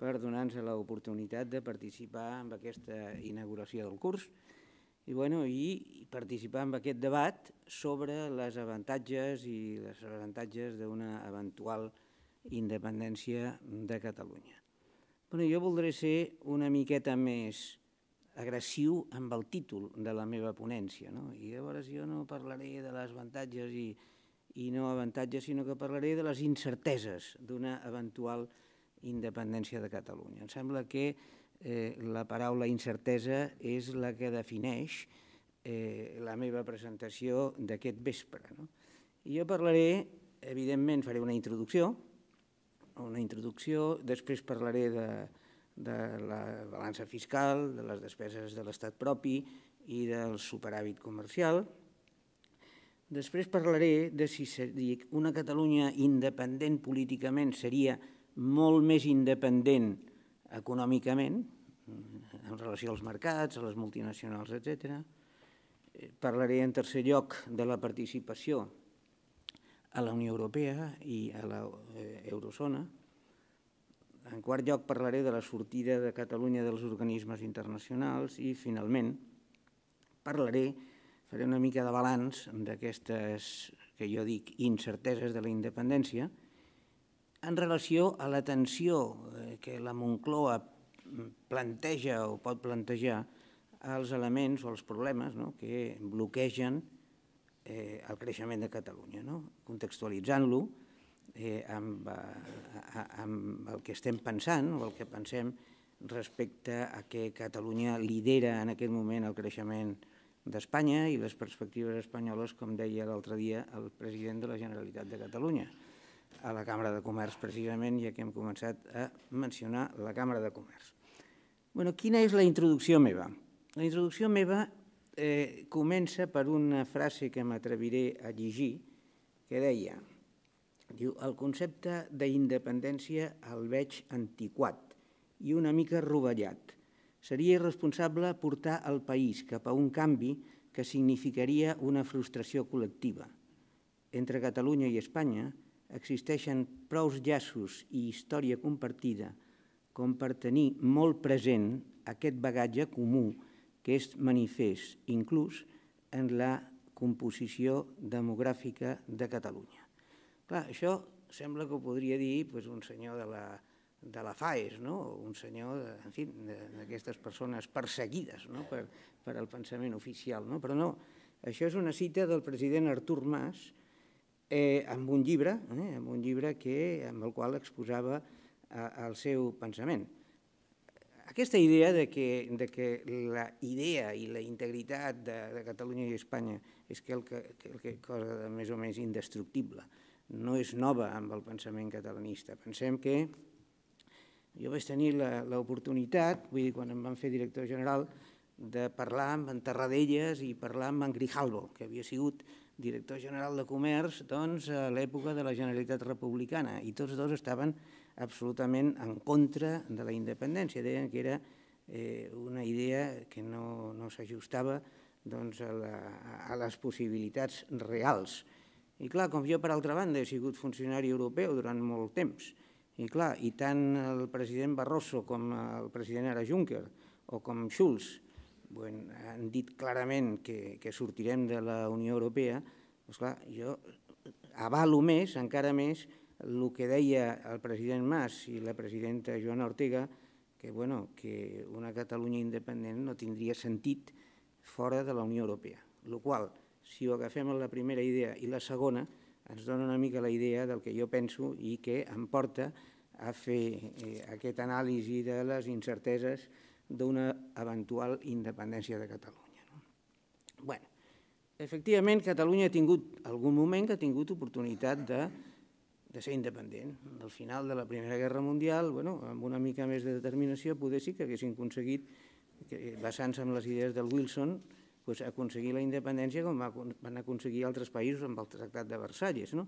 per donar-nos l'oportunitat de participar en aquesta inauguració del curs i, bueno, i participar en aquest debat sobre les avantatges i les avantatges d'una eventual independència de Catalunya. Bueno, jo voldré ser una miqueta més agressiu amb el títol de la meva ponència. No? I llavors jo no parlaré de les avantatges i, i no avantatges, sinó que parlaré de les incerteses d'una eventual independència de Catalunya. Em sembla que eh, la paraula incertesa és la que defineix eh, la meva presentació d'aquest vespre. No? I jo parlaré, evidentment, faré una introducció, una introducció, després parlaré de, de la balança fiscal, de les despeses de l'estat propi i del superàvit comercial. Després parlaré de si una Catalunya independent políticament seria molt més independent econòmicament, eh, en relació als mercats, a les multinacionals, etc. Eh, parlaré en tercer lloc de la participació a la Unió Europea i a l'Eurozona. Eh, en quart lloc parlaré de la sortida de Catalunya dels organismes internacionals i, finalment, parlaré, faré una mica de balanç d'aquestes, que jo dic, incerteses de la independència, en relació a la tensió eh, que la Moncloa planteja o pot plantejar els elements o els problemes no? que bloquegen eh, el creixement de Catalunya, no? contextualitzant-lo, eh, amb, eh, amb el que estem pensant o el que pensem respecte a que Catalunya lidera en aquest moment el creixement d'Espanya i les perspectives espanyoles, com deia l'altre dia el president de la Generalitat de Catalunya. A la Càmera de Comerç, precisament, ja que hem començat a mencionar la Càmera de Comerç. Bueno, quina és la introducció meva? La introducció meva eh, comença per una frase que m'atreviré a llegir, que deia Diu, el concepte d'independència el veig antiquat i una mica rovellat. Seria irresponsable portar el país cap a un canvi que significaria una frustració col·lectiva. Entre Catalunya i Espanya existeixen prous llaços i història compartida com per tenir molt present aquest bagatge comú que és manifest inclús en la composició demogràfica de Catalunya. Clar, això sembla que ho podria dir pues, un senyor de la, de la FAES, no? un senyor d'aquestes persones perseguides no? per, per el pensament oficial. No? Però no, això és una cita del president Artur Mas eh, amb un llibre, eh, amb un llibre que, amb el qual exposava eh, el seu pensament. Aquesta idea de que, de que la idea i la integritat de, de Catalunya i Espanya és que el que, que, el que cosa de més o menys indestructible, no és nova amb el pensament catalanista. Pensem que jo vaig tenir l'oportunitat, vull dir, quan em van fer director general, de parlar amb en Tarradellas i parlar amb en Grijalbo, que havia sigut director general de comerç doncs, a l'època de la Generalitat Republicana, i tots dos estaven absolutament en contra de la independència. Deien que era eh, una idea que no, no s'ajustava doncs, a, la, a les possibilitats reals. I clar, com jo per altra banda he sigut funcionari europeu durant molt temps, i clar, i tant el president Barroso com el president ara Juncker o com Schulz bueno, han dit clarament que, que sortirem de la Unió Europea, doncs clar, jo avalo més, encara més, el que deia el president Mas i la presidenta Joana Ortega, que, bueno, que una Catalunya independent no tindria sentit fora de la Unió Europea. Lo qual cosa si ho agafem en la primera idea i la segona, ens dona una mica la idea del que jo penso i que em porta a fer eh, aquest anàlisi de les incerteses d'una eventual independència de Catalunya. No? bueno, efectivament, Catalunya ha tingut algun moment que ha tingut oportunitat de, de ser independent. Al final de la Primera Guerra Mundial, bueno, amb una mica més de determinació, poder sí que haguessin aconseguit, eh, basant-se en les idees del Wilson, pues, aconseguir la independència com van aconseguir altres països amb el Tractat de Versalles. No?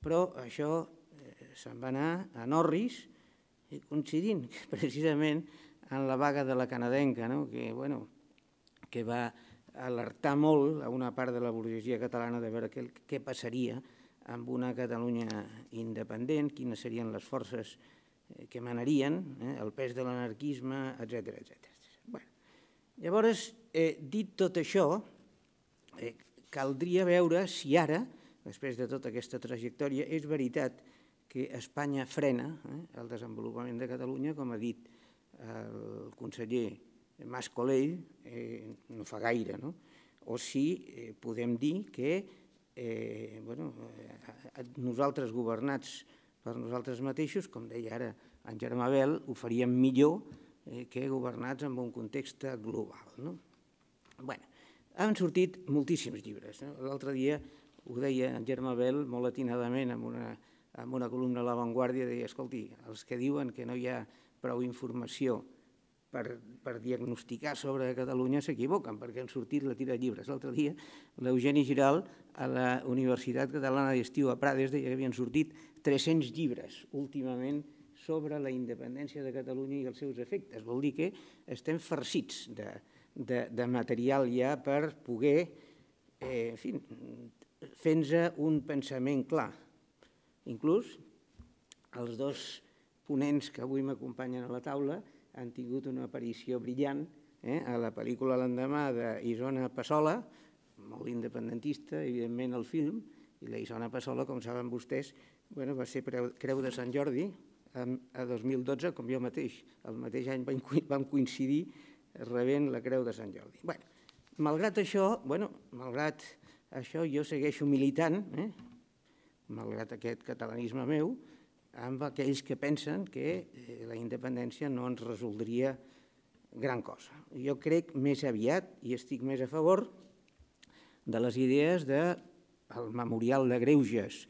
Però això eh, se'n va anar a Norris, eh, coincidint <laughs> precisament en la vaga de la canadenca, no? que, bueno, que va alertar molt a una part de la burguesia catalana de veure què, què passaria amb una Catalunya independent, quines serien les forces eh, que manarien, eh, el pes de l'anarquisme, etc etc. Bueno, llavors, eh, dit tot això, eh, caldria veure si ara, després de tota aquesta trajectòria, és veritat que Espanya frena eh, el desenvolupament de Catalunya, com ha dit eh, el conseller Mas Colell, eh, no fa gaire, no? o si eh, podem dir que eh, bueno, eh, nosaltres governats per nosaltres mateixos, com deia ara en Germà Bel, ho faríem millor eh, que governats en un context global. No? bueno, han sortit moltíssims llibres. No? L'altre dia ho deia en Germà Bel molt atinadament amb una, amb una columna a La Vanguardia, deia, escolti, els que diuen que no hi ha prou informació per, per diagnosticar sobre Catalunya s'equivoquen, perquè han sortit la tira de llibres. L'altre dia, l'Eugeni Giral, a la Universitat Catalana d'Estiu a Prades, deia que havien sortit 300 llibres últimament sobre la independència de Catalunya i els seus efectes. Vol dir que estem farcits de, de, de material ja per poder eh, en fer-nos un pensament clar. Inclús els dos ponents que avui m'acompanyen a la taula han tingut una aparició brillant eh, a la pel·lícula l'endemà d'Isona Passola, molt independentista, evidentment, el film, i la Isona Passola, com saben vostès, bueno, va ser Creu de Sant Jordi a 2012, com jo mateix. El mateix any vam coincidir rebent la creu de Sant Jordi. Bueno, malgrat això, bueno, malgrat això jo segueixo militant, eh? malgrat aquest catalanisme meu, amb aquells que pensen que eh, la independència no ens resoldria gran cosa. Jo crec més aviat i estic més a favor de les idees del de memorial de greuges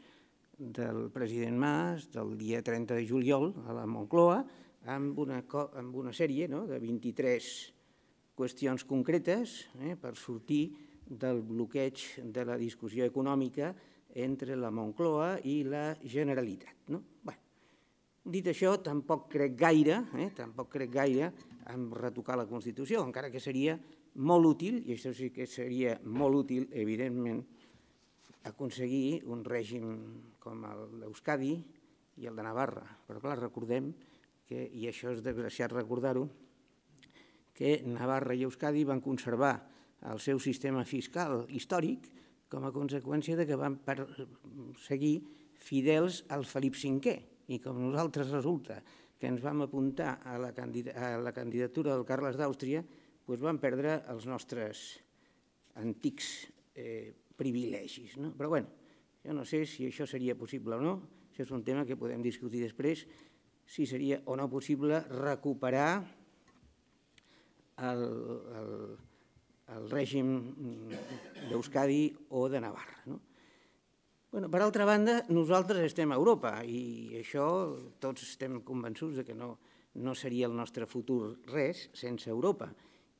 del president Mas del dia 30 de juliol a la Moncloa, amb una, amb una sèrie no? de 23 qüestions concretes eh, per sortir del bloqueig de la discussió econòmica entre la Moncloa i la Generalitat. No? Bé, dit això, tampoc crec gaire, eh, tampoc crec gaire en retocar la Constitució, encara que seria molt útil, i això sí que seria molt útil, evidentment, aconseguir un règim com el d'Euskadi i el de Navarra. Però clar, recordem que que, i això és desgraciat recordar-ho, que Navarra i Euskadi van conservar el seu sistema fiscal històric com a conseqüència de que van seguir fidels al Felip V. I com nosaltres resulta que ens vam apuntar a la, a la candidatura del Carles d'Àustria, doncs vam perdre els nostres antics eh, privilegis. No? Però bueno, jo no sé si això seria possible o no, això és un tema que podem discutir després, si seria o no possible recuperar el, el, el règim d'Euskadi o de Navarra. No? Bueno, per altra banda, nosaltres estem a Europa i això tots estem convençuts de que no, no seria el nostre futur res sense Europa.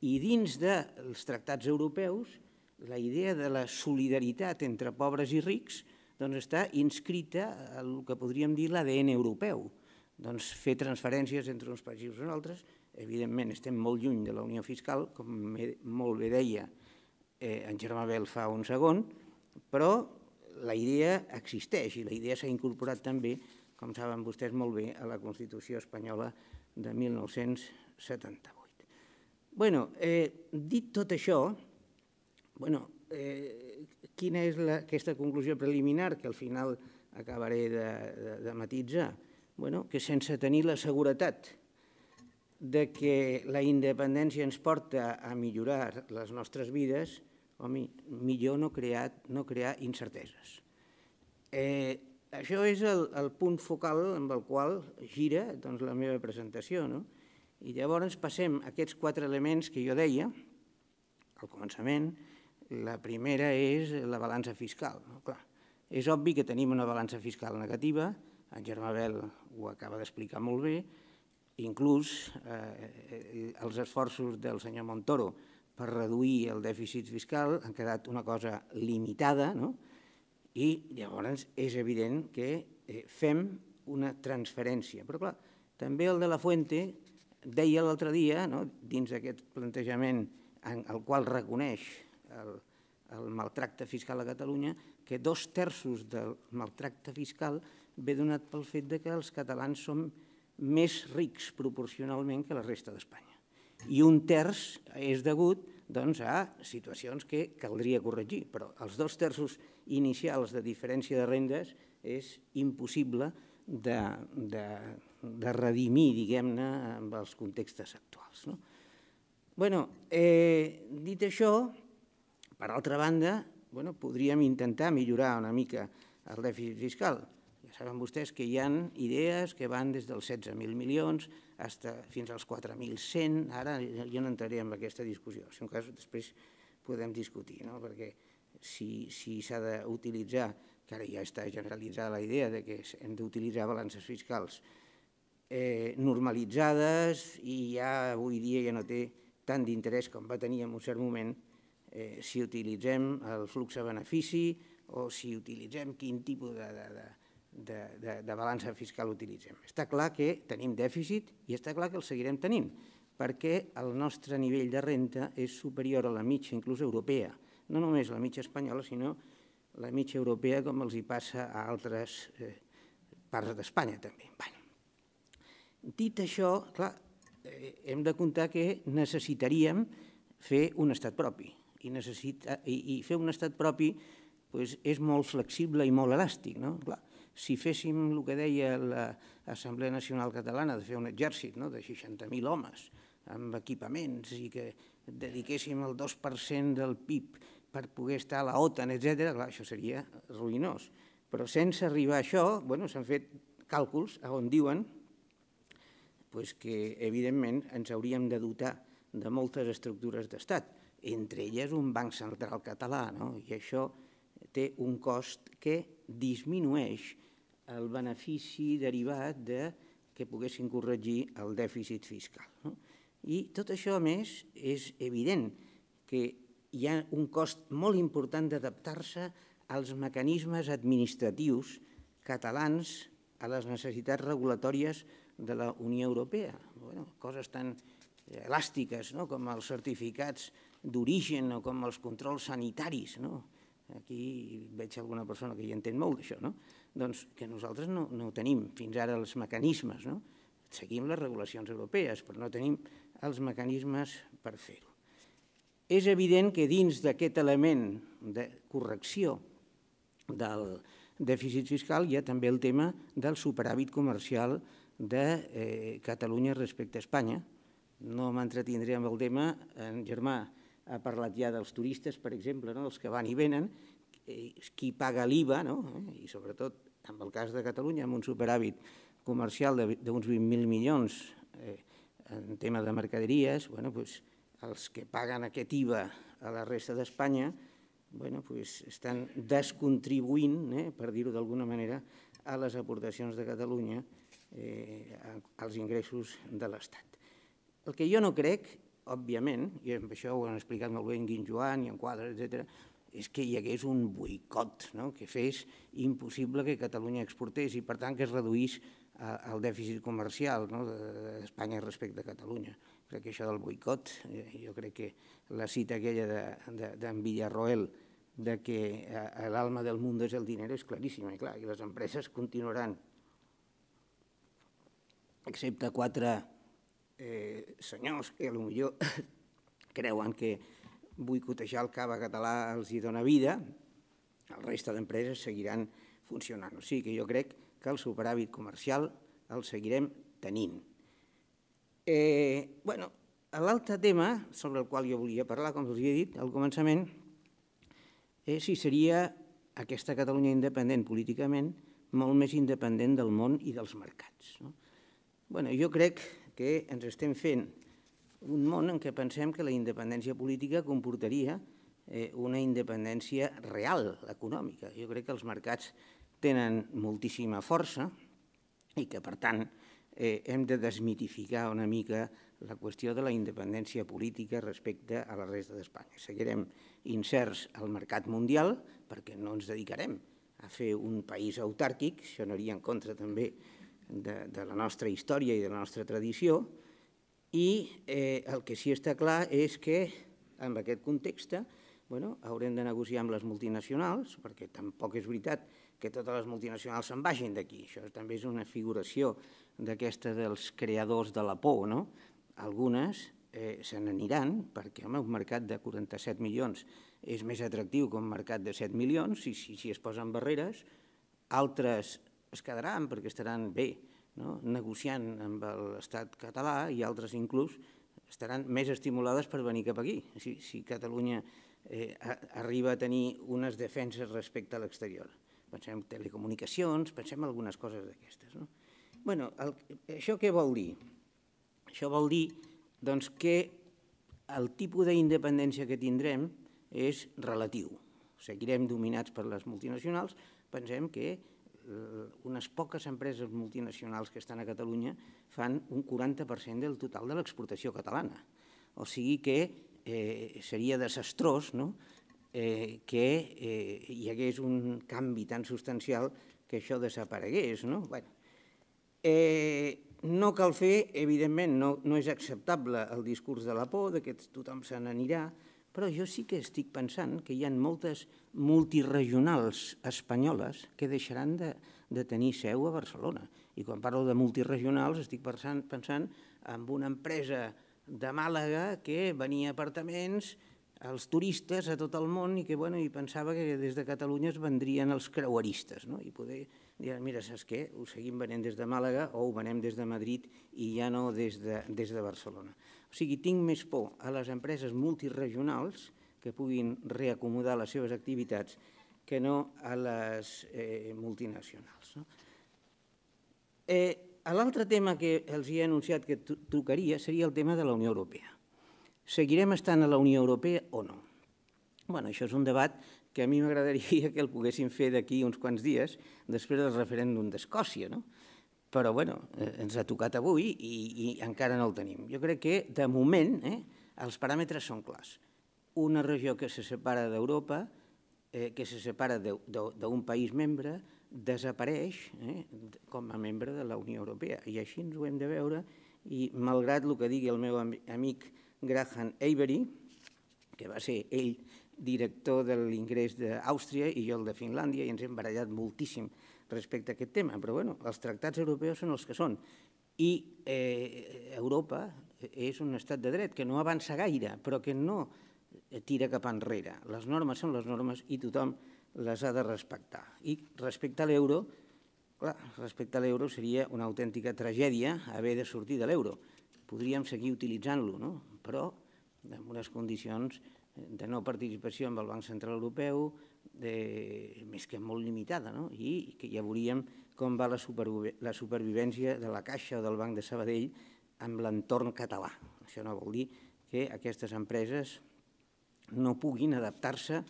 I dins dels tractats europeus, la idea de la solidaritat entre pobres i rics doncs, està inscrita al que podríem dir l'ADN europeu doncs, fer transferències entre uns països i uns altres. Evidentment, estem molt lluny de la unió fiscal, com molt bé deia eh, en Germà Bel fa un segon, però la idea existeix i la idea s'ha incorporat també, com saben vostès molt bé, a la Constitució espanyola de 1978. Bueno, eh, dit tot això, bueno, eh, quina és la, aquesta conclusió preliminar que al final acabaré de, de, de matitzar? bueno, que sense tenir la seguretat de que la independència ens porta a millorar les nostres vides, home, millor no crear, no crear incerteses. Eh, això és el, el punt focal amb el qual gira doncs, la meva presentació. No? I llavors passem a aquests quatre elements que jo deia al començament. La primera és la balança fiscal. No? Clar, és obvi que tenim una balança fiscal negativa, en Bel ho acaba d'explicar molt bé, inclús eh, eh, els esforços del senyor Montoro per reduir el dèficit fiscal han quedat una cosa limitada, no? i llavors és evident que eh, fem una transferència. Però clar, també el de la Fuente deia l'altre dia, no? dins d'aquest plantejament en el qual reconeix el, el maltracte fiscal a Catalunya, que dos terços del maltracte fiscal ve donat pel fet de que els catalans som més rics proporcionalment que la resta d'Espanya. I un terç és degut doncs, a situacions que caldria corregir, però els dos terços inicials de diferència de rendes és impossible de, de, de redimir, diguem-ne, amb els contextes actuals. No? Bueno, eh, dit això, per altra banda, bueno, podríem intentar millorar una mica el dèficit fiscal. Saben vostès que hi han idees que van des dels 16.000 milions hasta, fins als 4.100. Ara jo no entraré en aquesta discussió. Si en cas, després podem discutir, no? perquè si s'ha si d'utilitzar, que ara ja està generalitzada la idea de que hem d'utilitzar balances fiscals eh, normalitzades i ja avui dia ja no té tant d'interès com va tenir en un cert moment eh, si utilitzem el flux a benefici o si utilitzem quin tipus de, de, de, de, de, de balança fiscal utilitzem. Està clar que tenim dèficit i està clar que el seguirem tenint, perquè el nostre nivell de renta és superior a la mitja, inclús europea, no només la mitja espanyola, sinó la mitja europea, com els hi passa a altres eh, parts d'Espanya, també. Bueno. Dit això, clar, eh, hem de comptar que necessitaríem fer un estat propi, i, necessita, i, i fer un estat propi pues, és molt flexible i molt elàstic. No? Clar, si féssim el que deia l'Assemblea Nacional Catalana de fer un exèrcit no? de 60.000 homes amb equipaments i que dediquéssim el 2% del PIB per poder estar a la OTAN, etc., clar, això seria ruïnós. Però sense arribar a això, bueno, s'han fet càlculs on diuen pues, que, evidentment, ens hauríem de dotar de moltes estructures d'estat, entre elles un banc central català, no? i això té un cost que disminueix el benefici derivat de que poguessin corregir el dèficit fiscal. No? I tot això, a més, és evident que hi ha un cost molt important d'adaptar-se als mecanismes administratius catalans a les necessitats regulatòries de la Unió Europea. Bueno, coses tan elàstiques no? com els certificats d'origen o com els controls sanitaris. No? Aquí veig alguna persona que hi entén molt d'això. No? doncs, que nosaltres no, no tenim fins ara els mecanismes. No? Seguim les regulacions europees, però no tenim els mecanismes per fer-ho. És evident que dins d'aquest element de correcció del dèficit fiscal hi ha també el tema del superàvit comercial de eh, Catalunya respecte a Espanya. No m'entretindré amb el tema, en Germà ha parlat ja dels turistes, per exemple, no? dels que van i venen, eh, qui paga l'IVA, no? i sobretot en el cas de Catalunya, amb un superàvit comercial d'uns 20.000 milions eh, en tema de mercaderies, bueno, pues, els que paguen aquest IVA a la resta d'Espanya bueno, pues, estan descontribuint, eh, per dir-ho d'alguna manera, a les aportacions de Catalunya eh, als ingressos de l'Estat. El que jo no crec, òbviament, i això ho han explicat molt bé en Guinjoan i en Quadra, etc., és que hi hagués un boicot no? que fes impossible que Catalunya exportés i per tant que es reduís eh, el dèficit comercial no? d'Espanya respecte a Catalunya. Crec que això del boicot, eh, jo crec que la cita aquella d'en de, de, Villarroel de que eh, l'alma del món és el diner és claríssima i clar, i les empreses continuaran excepte quatre eh, senyors que potser <laughs> creuen que boicotejar el cava català els hi dona vida, el resta d'empreses seguiran funcionant. O sigui que jo crec que el superàvit comercial el seguirem tenint. Eh, bueno, L'altre tema sobre el qual jo volia parlar, com us he dit al començament, és eh, si seria aquesta Catalunya independent políticament molt més independent del món i dels mercats. No? Bueno, jo crec que ens estem fent un món en què pensem que la independència política comportaria eh, una independència real, econòmica. Jo crec que els mercats tenen moltíssima força i que, per tant, eh, hem de desmitificar una mica la qüestió de la independència política respecte a la resta d'Espanya. Seguirem incerts al mercat mundial perquè no ens dedicarem a fer un país autàrquic, això aniria en contra també de, de la nostra història i de la nostra tradició, i eh, el que sí que està clar és que en aquest context bueno, haurem de negociar amb les multinacionals, perquè tampoc és veritat que totes les multinacionals se'n vagin d'aquí. Això també és una figuració d'aquesta dels creadors de la por. No? Algunes eh, se n'aniran, perquè home, un mercat de 47 milions és més atractiu que un mercat de 7 milions, i si, si es posen barreres, altres es quedaran perquè estaran bé, no? negociant amb l'estat català i altres inclús estaran més estimulades per venir cap aquí. Si, si Catalunya eh, a, arriba a tenir unes defenses respecte a l'exterior. Pensem en telecomunicacions, pensem en algunes coses d'aquestes. No? bueno, el, això què vol dir? Això vol dir doncs, que el tipus d'independència que tindrem és relatiu. Seguirem dominats per les multinacionals, pensem que Eh, unes poques empreses multinacionals que estan a Catalunya fan un 40% del total de l'exportació catalana. O sigui que eh, seria desastrós no? eh, que eh, hi hagués un canvi tan substancial que això desaparegués. No, bueno, eh, no cal fer, evidentment, no, no és acceptable el discurs de la por, de que tothom se n'anirà, anirà, però jo sí que estic pensant que hi ha moltes multiregionals espanyoles que deixaran de, de tenir seu a Barcelona. I quan parlo de multiregionals estic pensant, pensant en una empresa de Màlaga que venia apartaments als turistes a tot el món i que bueno, i pensava que des de Catalunya es vendrien els creueristes. No? I poder dir, mira, saps què? Ho seguim venent des de Màlaga o ho venem des de Madrid i ja no des de, des de Barcelona. O sigui, tinc més por a les empreses multiregionals que puguin reacomodar les seves activitats que no a les eh, multinacionals. No? Eh, L'altre tema que els hi he anunciat que tocaria seria el tema de la Unió Europea. Seguirem estant a la Unió Europea o no? Bueno, això és un debat que a mi m'agradaria <laughs> que el poguessin fer d'aquí uns quants dies, després del referèndum d'Escòcia, no? però bueno, eh, ens ha tocat avui i, i encara no el tenim. Jo crec que, de moment, eh, els paràmetres són clars. Una regió que se separa d'Europa, eh, que se separa d'un país membre, desapareix eh, com a membre de la Unió Europea. I així ens ho hem de veure, i malgrat el que digui el meu amic Graham Avery, que va ser ell director de l'ingrés d'Àustria i jo el de Finlàndia, i ens hem barallat moltíssim respecte a aquest tema, però bueno, els tractats europeus són els que són. I eh, Europa és un estat de dret que no avança gaire, però que no tira cap enrere. Les normes són les normes i tothom les ha de respectar. I respecte a l'euro, clar, respecte a l'euro seria una autèntica tragèdia haver de sortir de l'euro. Podríem seguir utilitzant-lo, no? però amb unes condicions de no participació amb el Banc Central Europeu, de, més que molt limitada, no? i que ja veuríem com va la, supervi la supervivència de la Caixa o del Banc de Sabadell amb l'entorn català. Això no vol dir que aquestes empreses no puguin adaptar-se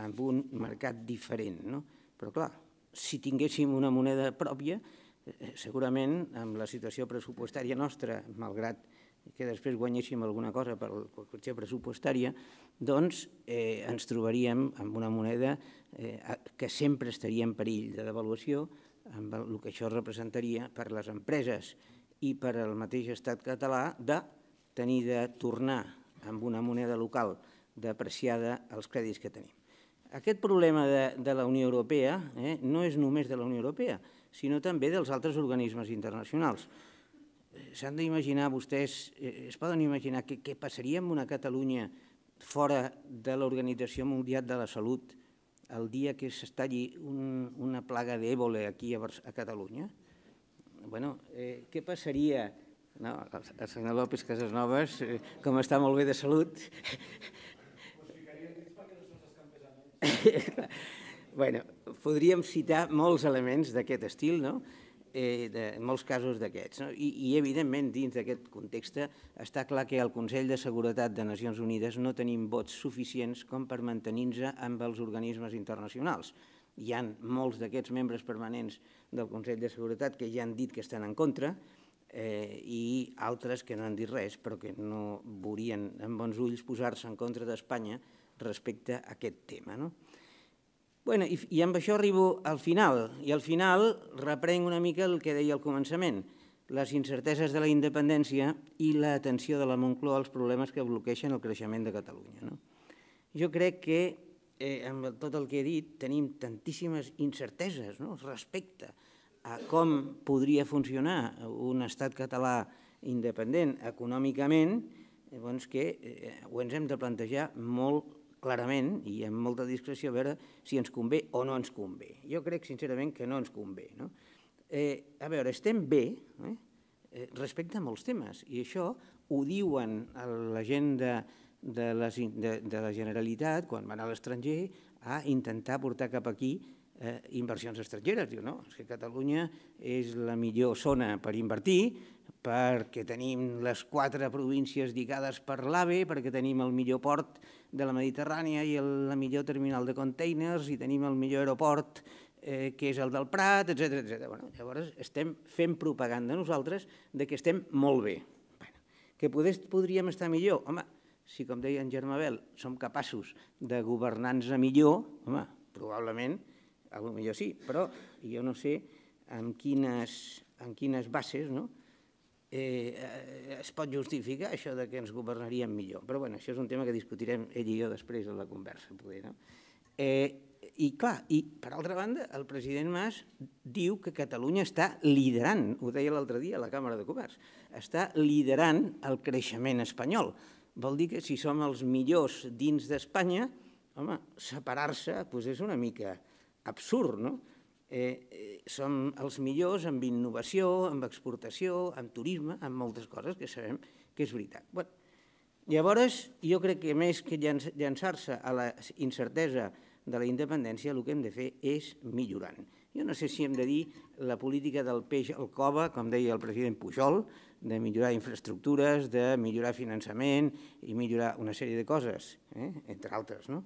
a un mercat diferent. No? Però clar, si tinguéssim una moneda pròpia, eh, segurament amb la situació pressupostària nostra, malgrat i que després guanyéssim alguna cosa per la qüestió pressupostària, doncs eh, ens trobaríem amb una moneda eh, que sempre estaria en perill de devaluació, amb el que això representaria per les empreses i per el mateix estat català de tenir de tornar amb una moneda local depreciada els crèdits que tenim. Aquest problema de, de la Unió Europea eh, no és només de la Unió Europea, sinó també dels altres organismes internacionals s'han d'imaginar vostès, eh, es poden imaginar què, què passaria amb una Catalunya fora de l'Organització Mundial de la Salut el dia que s'estalli un, una plaga d'èbola aquí a, a Catalunya? bueno, eh, què passaria? No, el, el senyor López Casasnovas, eh, com està molt bé de salut... bueno, podríem citar molts elements d'aquest estil, no? eh, de, en molts casos d'aquests. No? I, I, evidentment, dins d'aquest context, està clar que al Consell de Seguretat de Nacions Unides no tenim vots suficients com per mantenir-nos amb els organismes internacionals. Hi han molts d'aquests membres permanents del Consell de Seguretat que ja han dit que estan en contra, eh, i altres que no han dit res, però que no volien amb bons ulls posar-se en contra d'Espanya respecte a aquest tema. No? Bueno, i, I amb això arribo al final, i al final reprenc una mica el que deia al començament, les incerteses de la independència i l'atenció de la Moncloa als problemes que bloqueixen el creixement de Catalunya. No? Jo crec que, eh, amb tot el que he dit, tenim tantíssimes incerteses no? respecte a com podria funcionar un estat català independent econòmicament, eh, doncs que eh, ho ens hem de plantejar molt clarament i amb molta discreció a veure si ens convé o no ens convé. Jo crec sincerament que no ens convé. No? Eh, a veure, estem bé eh, eh respecte a molts temes i això ho diuen a la gent de, de, les, de, de la Generalitat quan van a l'estranger a intentar portar cap aquí eh, inversions estrangeres. Diu, no, és que Catalunya és la millor zona per invertir, perquè tenim les quatre províncies lligades per l'AVE, perquè tenim el millor port de la Mediterrània i el, la millor terminal de containers i tenim el millor aeroport eh, que és el del Prat, etc etc. Bueno, llavors estem fent propaganda nosaltres de que estem molt bé. Bueno, que poder, podríem estar millor? Home, si com deia en Bel, som capaços de governar-nos millor, home, probablement, potser sí, però jo no sé amb quines, amb quines bases, no? Eh, eh, es pot justificar això de que ens governaríem millor. Però bueno, això és un tema que discutirem ell i jo després de la conversa, poder, no? Eh, I clar, i per altra banda, el president Mas diu que Catalunya està liderant, ho deia l'altre dia a la Càmera de Comerç, està liderant el creixement espanyol. Vol dir que si som els millors dins d'Espanya, home, separar-se doncs és una mica absurd, no? Eh, eh, som els millors amb innovació, amb exportació, amb turisme, amb moltes coses que sabem que és veritat. Bueno, llavors, jo crec que més que llançar-se a la incertesa de la independència, el que hem de fer és millorar. Jo no sé si hem de dir la política del peix al cova, com deia el president Pujol, de millorar infraestructures, de millorar finançament i millorar una sèrie de coses, eh? entre altres. No?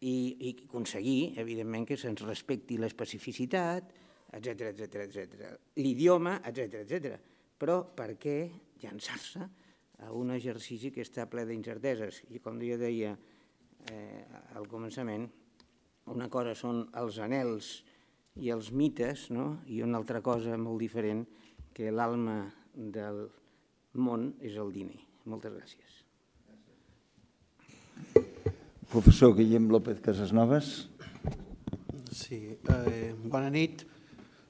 i, i aconseguir, evidentment, que se'ns respecti l'especificitat, etc etc etc, l'idioma, etc etc. Però per què llançar-se a un exercici que està ple d'incerteses? I com jo deia eh, al començament, una cosa són els anels i els mites, no? i una altra cosa molt diferent, que l'alma del món és el diner. Moltes gràcies. gràcies. Professor Guillem López Casasnovas. Sí, eh, bona nit.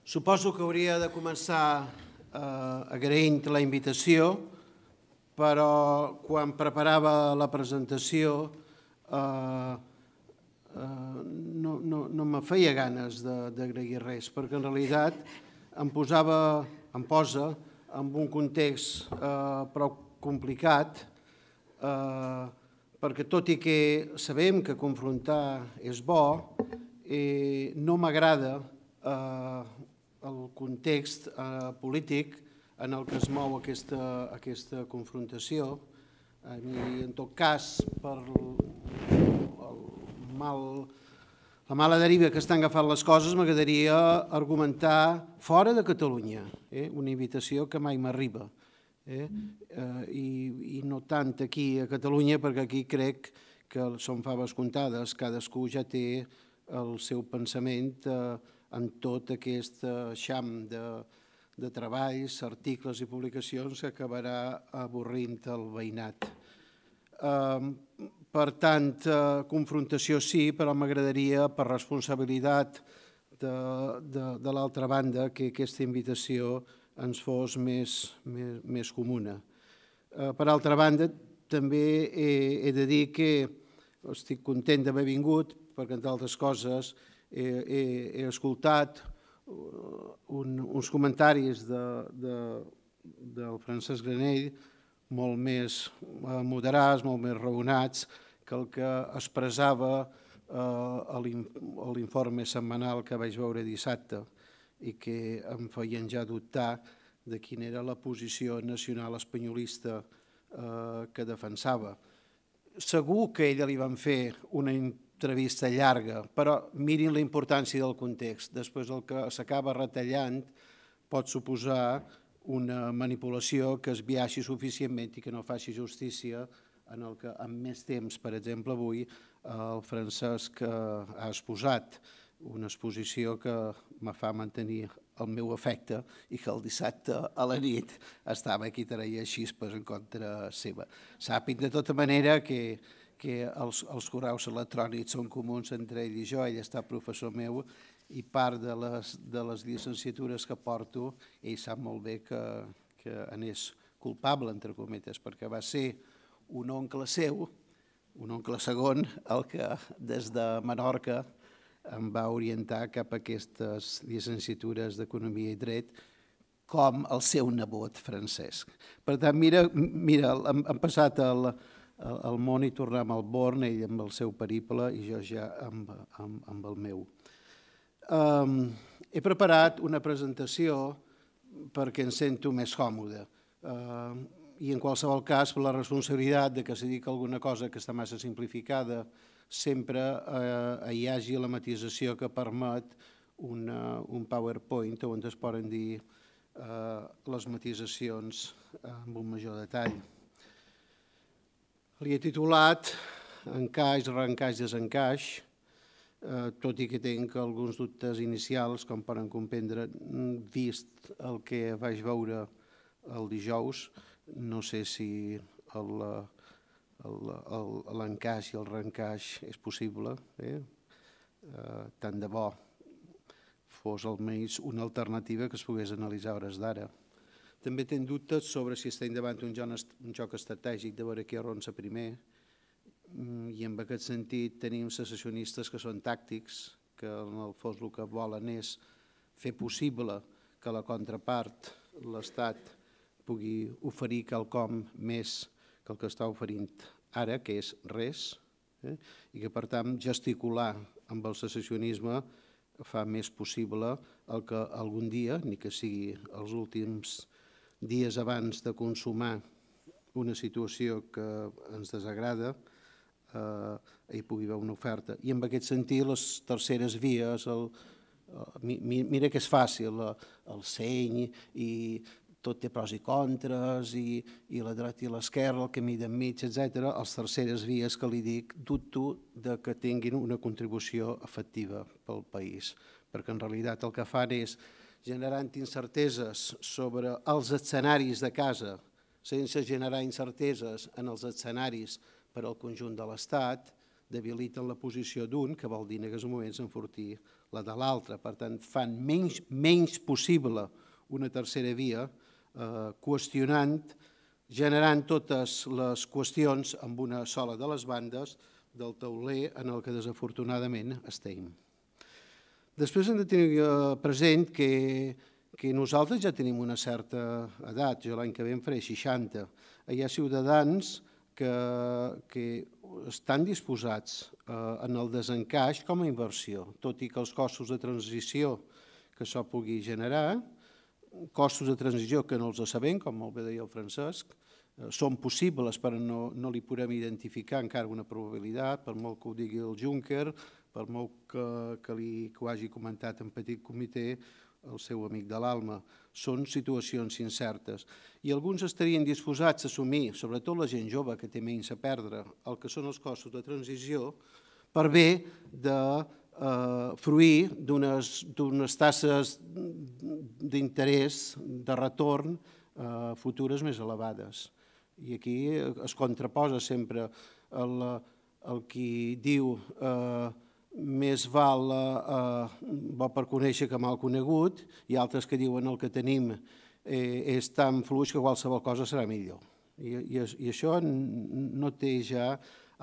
Suposo que hauria de començar eh, agraint la invitació, però quan preparava la presentació eh, eh, no, no, no me feia ganes d'agrair res, perquè en realitat em posava, em posa en un context eh, prou complicat, eh, perquè tot i que sabem que confrontar és bo, eh, no m'agrada eh, el context eh, polític en el que es mou aquesta, aquesta confrontació. A mi, en tot cas, per el mal, la mala deriva que estan agafant les coses, m'agradaria argumentar fora de Catalunya, eh? una invitació que mai m'arriba eh? Eh, i, i no tant aquí a Catalunya, perquè aquí crec que són faves comptades, cadascú ja té el seu pensament eh, en tot aquest eh, xam de, de treballs, articles i publicacions que acabarà avorrint el veïnat. Eh, per tant, eh, confrontació sí, però m'agradaria, per responsabilitat de, de, de l'altra banda, que aquesta invitació eh, ens fos més, més, més comuna. Eh, per altra banda, també he, he de dir que estic content d'haver vingut perquè, entre altres coses, he, he, he escoltat eh, un, uns comentaris de, de, del Francesc Granell molt més eh, moderats, molt més raonats, que el que expressava eh, a l'informe setmanal que vaig veure dissabte i que em feien ja dubtar de quina era la posició nacional espanyolista eh, que defensava. Segur que ella li van fer una entrevista llarga, però mirin la importància del context. Després el que s'acaba retallant pot suposar una manipulació que es viaixi suficientment i que no faci justícia en el que amb més temps, per exemple, avui el Francesc ha exposat una exposició que me fa mantenir el meu afecte i que el dissabte a la nit estava aquí treia xispes en contra seva. Sàpig de tota manera que, que els, els correus electrònics són comuns entre ell i jo, ell està professor meu i part de les, de les llicenciatures que porto ell sap molt bé que, que en és culpable, entre cometes, perquè va ser un oncle seu, un oncle segon, el que des de Menorca em va orientar cap a aquestes llicenciatures d'Economia i Dret com el seu nebot Francesc. Per tant, mira, mira hem, hem passat el, el món i tornem al Born, ell amb el seu periple i jo ja amb, amb, amb el meu. Um, he preparat una presentació perquè em sento més còmode. Uh, I en qualsevol cas, per la responsabilitat de que se digui alguna cosa que està massa simplificada, sempre eh, hi hagi la matització que permet una, un PowerPoint on es poden dir eh, les matisacions amb un major detall. Li he titulat encaix, reencaix, desencaix, eh, tot i que tinc alguns dubtes inicials, com poden comprendre, vist el que vaig veure el dijous, no sé si el, eh, l'encaix i el reencaix és possible. Eh? Eh, tant de bo fos almenys una alternativa que es pogués analitzar hores d'ara. També tenc dubtes sobre si estem davant un joc, un joc estratègic de veure qui arronsa primer, mm, i en aquest sentit tenim secessionistes que són tàctics, que en el fons el que volen és fer possible que la contrapart, l'Estat, pugui oferir quelcom més que el que està oferint ara, que és res, eh? i que per tant gesticular amb el secessionisme fa més possible el que algun dia, ni que sigui els últims dies abans de consumar una situació que ens desagrada, eh, hi pugui haver una oferta. I en aquest sentit, les terceres vies, el, el, eh, mira que és fàcil, el, eh, el seny i tot té pros i contres, i, i la dreta i l'esquerra, el camí de mig, etc. els terceres vies que li dic, dubto de que tinguin una contribució efectiva pel país, perquè en realitat el que fan és generant incerteses sobre els escenaris de casa, sense generar incerteses en els escenaris per al conjunt de l'Estat, debiliten la posició d'un, que vol dir en aquests moments enfortir la de l'altre. Per tant, fan menys, menys possible una tercera via eh, qüestionant, generant totes les qüestions amb una sola de les bandes del tauler en el que desafortunadament estem. Després hem de tenir eh, present que, que nosaltres ja tenim una certa edat, jo l'any que ve en faré 60. Hi ha ciutadans que, que estan disposats eh, en el desencaix com a inversió, tot i que els costos de transició que això pugui generar, costos de transició que no els sabem, com molt bé deia el Francesc, eh, són possibles però no, no li podem identificar encara una probabilitat, per molt que ho digui el Juncker, per molt que, que, li, que ho hagi comentat en petit comitè, el seu amic de l'alma. Són situacions incertes. I alguns estarien disposats a assumir, sobretot la gent jove que té menys a perdre, el que són els costos de transició, per bé de Eh, fruir d'unes tasses d'interès, de retorn, eh, futures més elevades. I aquí es contraposa sempre el, el qui diu eh, més val eh, bo per conèixer que mal conegut i altres que diuen el que tenim eh, és tan fluix que qualsevol cosa serà millor. I, i, i això no té ja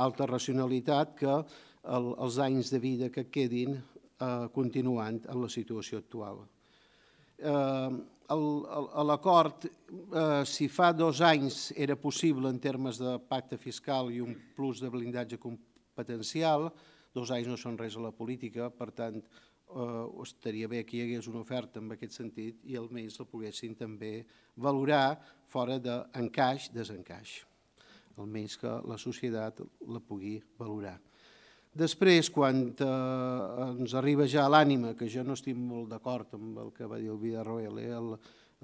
alta racionalitat que el, els anys de vida que quedin eh, continuant en la situació actual. Eh, L'acord, eh, si fa dos anys era possible en termes de pacte fiscal i un plus de blindatge competencial, dos anys no són res a la política, per tant, eh, estaria bé que hi hagués una oferta en aquest sentit i almenys la poguessin també valorar fora d'encaix-desencaix, almenys que la societat la pugui valorar. Després, quan eh, ens arriba ja l'ànima, que jo no estic molt d'acord amb el que va dir el Villarroel, eh? el,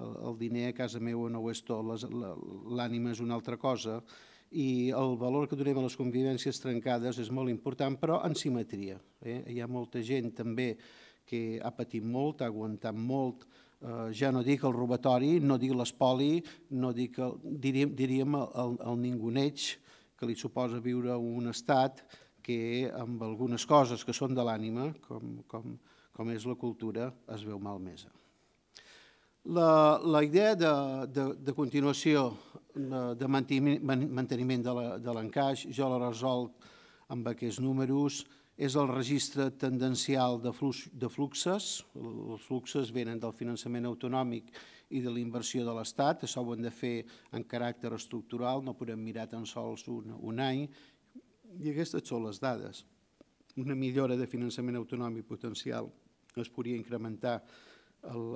el, el diner a casa meva no ho és tot, l'ànima és una altra cosa, i el valor que donem a les convivències trencades és molt important, però en simetria. Eh? Hi ha molta gent també que ha patit molt, ha aguantat molt, eh, ja no dic el robatori, no dic l'espoli, no dic el, diríem, diríem el, el, el ninguneig que li suposa viure un estat que amb algunes coses que són de l'ànima, com, com, com és la cultura, es veu malmesa. La, la idea de, de, de continuació de manteniment de l'encaix, jo la resolt amb aquests números, és el registre tendencial de, flux, de fluxes. Els fluxes venen del finançament autonòmic i de la inversió de l'Estat. Això ho hem de fer en caràcter estructural, no podem mirar tan sols un, un any, i aquestes són les dades. Una millora de finançament autonòmic potencial es podria incrementar el,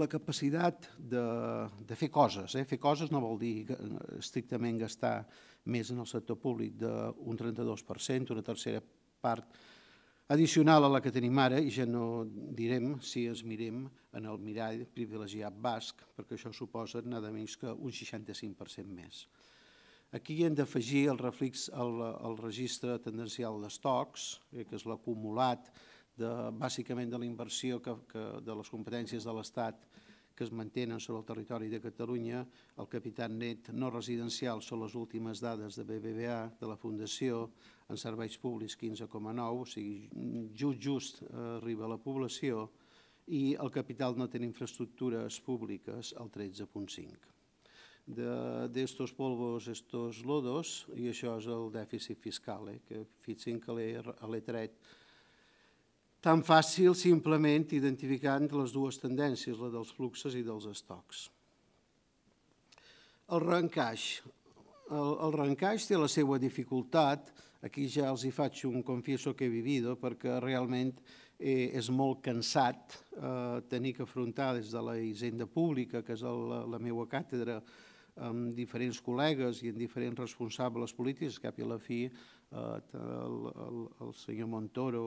la capacitat de, de fer coses. Eh? Fer coses no vol dir estrictament gastar més en el sector públic d'un 32%, una tercera part addicional a la que tenim ara, i ja no direm si ens mirem en el mirall privilegiat basc, perquè això suposa nada menys que un 65% més. Aquí hem d'afegir el, reflex, al registre tendencial d'estocs, eh, que és l'acumulat de, bàsicament de la inversió que, que, de les competències de l'Estat que es mantenen sobre el territori de Catalunya, el capital net no residencial són les últimes dades de BBVA, de la Fundació, en serveis públics 15,9, o sigui, just, just eh, arriba a la població, i el capital no té infraestructures públiques al 13,5 d'estos de, polvos, estos lodos, i això és el dèficit fiscal, eh? que fixin que l'he tret tan fàcil simplement identificant les dues tendències, la dels fluxes i dels estocs. El reencaix. El, el reencaix té la seva dificultat, aquí ja els hi faig un confieso que he vivido, perquè realment eh, és molt cansat eh, tenir que afrontar des de la hisenda pública, que és el, la, la meva càtedra, amb diferents col·legues i amb diferents responsables polítics, cap i a la fi eh, el, el, el senyor Montoro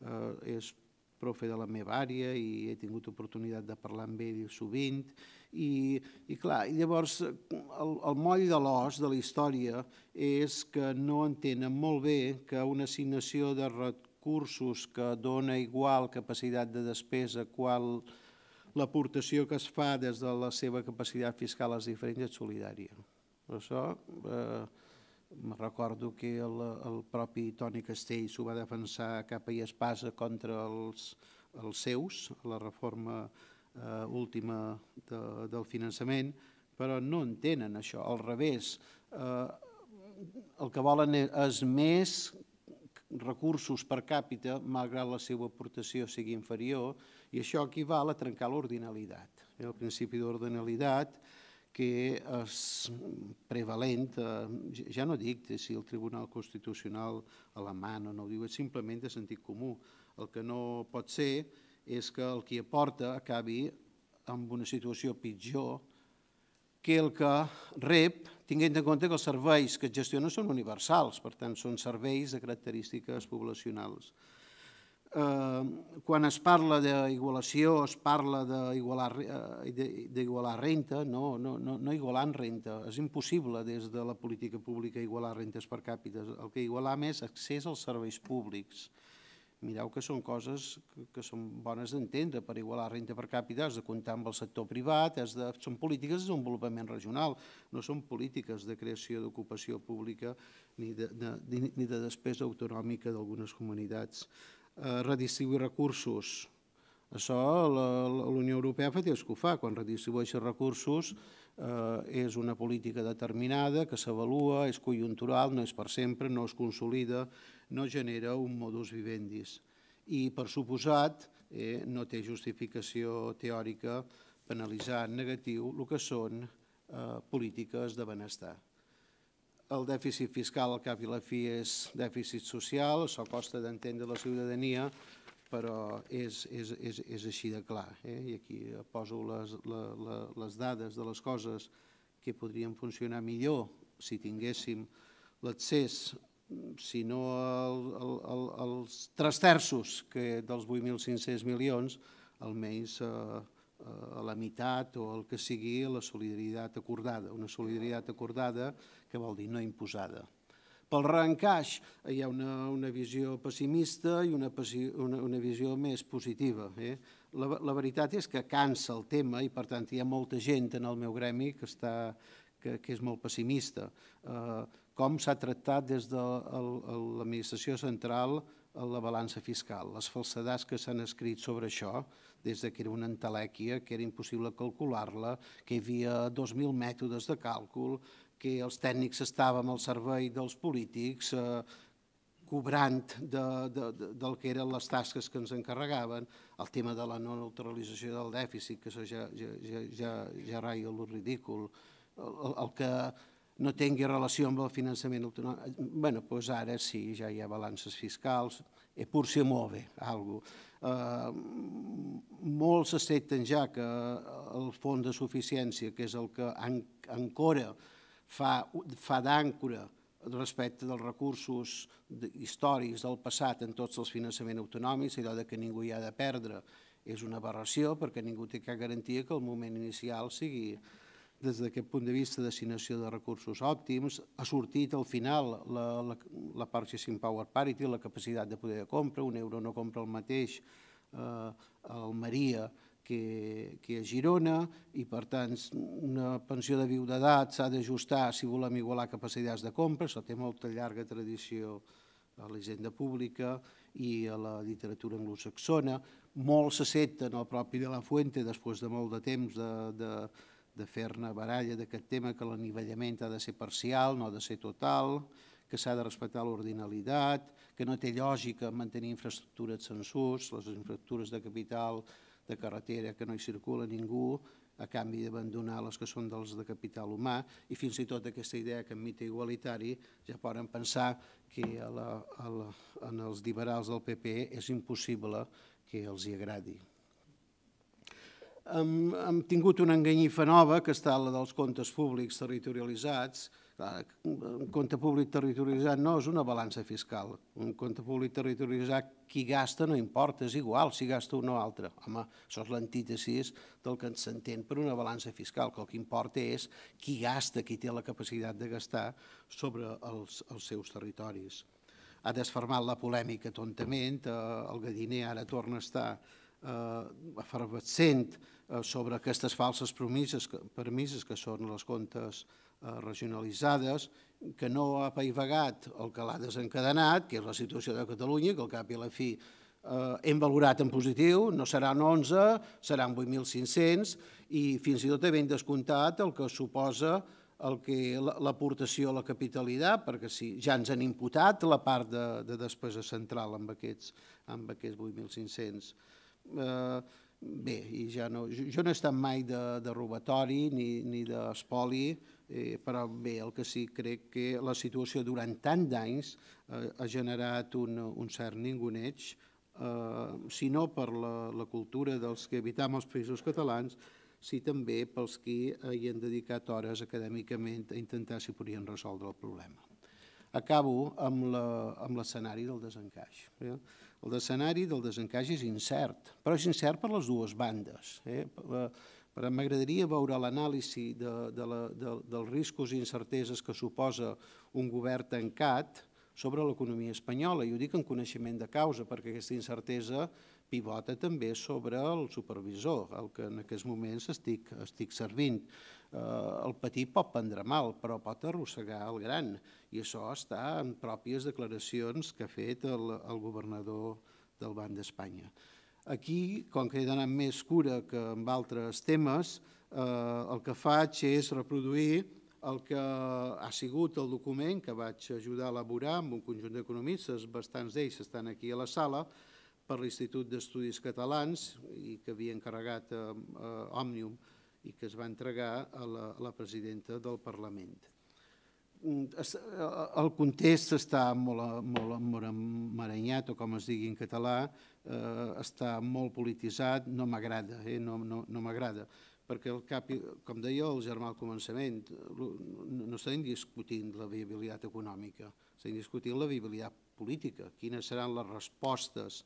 eh, és profe de la meva àrea i he tingut oportunitat de parlar amb ell sovint. I, i clar, i llavors el, el moll de l'os de la història és que no entenen molt bé que una assignació de recursos que dona igual capacitat de despesa qual, l'aportació que es fa des de la seva capacitat fiscal diferent diferents és solidària. Per això eh, recordo que el, el propi Toni Castells ho va defensar cap i espasa contra els, els seus, la reforma eh, última de, del finançament, però no entenen això, al revés. Eh, el que volen és més recursos per càpita, malgrat la seva aportació sigui inferior, i això equival a trencar l'ordinalitat. Eh, el principi d'ordinalitat que és prevalent, eh, ja no dic si el Tribunal Constitucional alemany o no ho diu, és simplement de sentit comú. El que no pot ser és que el qui aporta acabi amb una situació pitjor que el que rep, tinguent en compte que els serveis que es gestionen són universals, per tant, són serveis de característiques poblacionals eh, quan es parla d'igualació es parla d'igualar eh, renta, no, no, no, no igualant renta. És impossible des de la política pública igualar rentes per càpita. El que igualar més accés als serveis públics. Mireu que són coses que, que són bones d'entendre. Per igualar renta per càpita has de comptar amb el sector privat, has de, són polítiques de desenvolupament regional, no són polítiques de creació d'ocupació pública ni de, de, ni de despesa autonòmica d'algunes comunitats. Eh, redistribuir recursos. Això la, Unió Europea fa temps que ho fa. Quan redistribueix recursos eh, és una política determinada que s'avalua, és conjuntural, no és per sempre, no es consolida, no genera un modus vivendis. I, per suposat, eh, no té justificació teòrica penalitzar en negatiu el que són eh, polítiques de benestar el dèficit fiscal al cap i la fi és dèficit social, això costa d'entendre la ciutadania, però és, és, és, és així de clar. Eh? I aquí poso les, les, les dades de les coses que podrien funcionar millor si tinguéssim l'accés, si no el, el, el, els tres terços que dels 8.500 milions, almenys eh, Eh, a la meitat o el que sigui la solidaritat acordada, una solidaritat acordada que vol dir no imposada. Pel reencaix hi ha una, una visió pessimista i una, una, una visió més positiva. Eh? La, la veritat és que cansa el tema i, per tant, hi ha molta gent en el meu gremi que, està, que, que és molt pessimista. Eh, com s'ha tractat des de l'administració central la balança fiscal, les falsedats que s'han escrit sobre això, des de que era una entelèquia, que era impossible calcular-la, que hi havia 2.000 mètodes de càlcul, que els tècnics estàvem al servei dels polítics, eh, cobrant de, de, de, del que eren les tasques que ens encarregaven, el tema de la no neutralització del dèficit, que això ja, ja, ja, ja, ja raia el ridícul, el, el que no tingui relació amb el finançament autonòmic. Bé, doncs ara sí, ja hi ha balances fiscals, eppur si muove, algo. Eh, molts accepten ja que eh, el fons de suficiència, que és el que encara fa, fa d'àncora respecte dels recursos històrics del passat en tots els finançaments autonòmics, allò de que ningú hi ha de perdre, és una aberració perquè ningú té cap garantia que el moment inicial sigui des d'aquest punt de vista d'assignació de recursos òptims, ha sortit al final la, la, la purchasing power parity, la capacitat de poder de compra, un euro no compra el mateix eh, al Maria que, que a Girona i per tant una pensió de viu d'edat s'ha d'ajustar si volem igualar capacitats de compra, això té molta llarga tradició a la hisenda pública i a la literatura anglosaxona. Molt s'accepta en el propi de la Fuente després de molt de temps de, de, de fer-ne baralla d'aquest tema que l'anivellament ha de ser parcial, no ha de ser total, que s'ha de respectar l'ordinalitat, que no té lògica mantenir infraestructures censurs, les infraestructures de capital, de carretera, que no hi circula ningú, a canvi d'abandonar les que són dels de capital humà, i fins i tot aquesta idea que en mite igualitari ja poden pensar que a la, a la, en els liberals del PP és impossible que els hi agradi hem, hem tingut una enganyifa nova, que està la dels comptes públics territorialitzats. un compte públic territorialitzat no és una balança fiscal. Un compte públic territorialitzat, qui gasta no importa, és igual si gasta un o altre. Home, això és l'antítesi del que s'entén per una balança fiscal, que el que importa és qui gasta, qui té la capacitat de gastar sobre els, els seus territoris. Ha desfermat la polèmica tontament, eh, el Galliner ara torna a estar efervescent eh, eh, sobre aquestes falses promises, permises que són les comptes eh, regionalitzades, que no ha paivagat el que l'ha desencadenat, que és la situació de Catalunya, que al cap i a la fi hem valorat en positiu, no seran 11, seran 8.500 i fins i tot havent descomptat el que suposa el que l'aportació a la capitalitat, perquè si ja ens han imputat la part de, de despesa central amb aquests, amb aquests 8.500 eh, bé, i ja no, jo, jo no he estat mai de, de robatori ni, ni d'espoli, eh, però bé, el que sí crec que la situació durant tant d'anys eh, ha generat un, un cert ninguneig, eh, si no per la, la cultura dels que habitam els països catalans, sí també pels que eh, hi han dedicat hores acadèmicament a intentar si podien resoldre el problema. Acabo amb l'escenari del desencaix. Ja? Eh? El escenari del desencaix és incert, però és incert per les dues bandes. Eh? eh però m'agradaria veure l'anàlisi de, de la, de, dels riscos i incerteses que suposa un govern tancat sobre l'economia espanyola, i ho dic en coneixement de causa, perquè aquesta incertesa pivota també sobre el supervisor, el que en aquests moments estic, estic servint. Eh, el petit pot prendre mal, però pot arrossegar el gran, i això està en pròpies declaracions que ha fet el, el governador del Banc d'Espanya. Aquí, com que he d'anar més cura que en altres temes, eh, el que faig és reproduir el que ha sigut el document que vaig ajudar a elaborar amb un conjunt d'economistes, bastants d'ells estan aquí a la sala, per l'Institut d'Estudis Catalans i que havia encarregat eh, eh, Òmnium i que es va entregar a la, a la presidenta del Parlament. Mm, eh, el context està molt, molt, molt o com es digui en català, eh, està molt polititzat, no m'agrada, eh, no, no, no m'agrada, perquè el cap, com deia el germà al començament, no estem discutint la viabilitat econòmica, estem discutint la viabilitat política, quines seran les respostes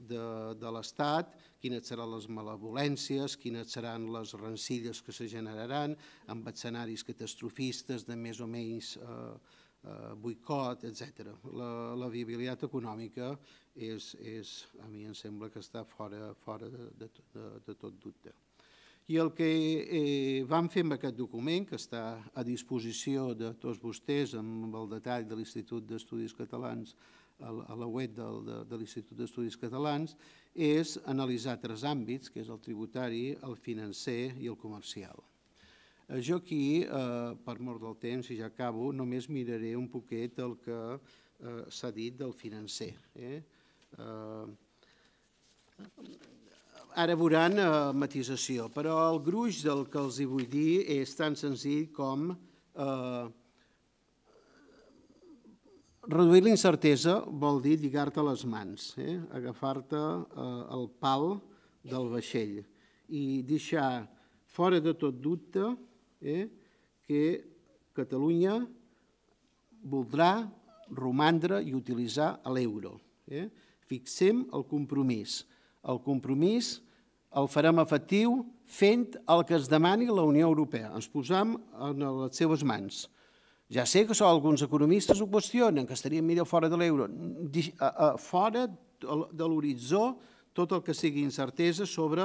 de, de l'Estat, quines seran les malevolències, quines seran les rencilles que se generaran, amb escenaris catastrofistes de més o menys eh, eh, boicot, etc. La, la viabilitat econòmica és, és, a mi em sembla que està fora, fora de, de, de, de tot dubte. I el que eh, vam fer amb aquest document, que està a disposició de tots vostès amb el detall de l'Institut d'Estudis Catalans, a la web del, de, de l'Institut d'Estudis Catalans, és analitzar tres àmbits, que és el tributari, el financer i el comercial. Eh, jo aquí, eh, per mort del temps, i ja acabo, només miraré un poquet el que eh, s'ha dit del financer. Eh? eh ara veuran eh, matització, però el gruix del que els hi vull dir és tan senzill com eh, Reduir la incertesa vol dir lligar-te les mans, eh? agafar-te eh, el pal del vaixell i deixar fora de tot dubte eh, que Catalunya voldrà romandre i utilitzar l'euro. Eh? Fixem el compromís. El compromís el farem efectiu fent el que es demani la Unió Europea. Ens posam en les seves mans. Ja sé que alguns economistes ho qüestionen, que estaríem millor fora de l'euro, fora de l'horitzó tot el que sigui incertesa sobre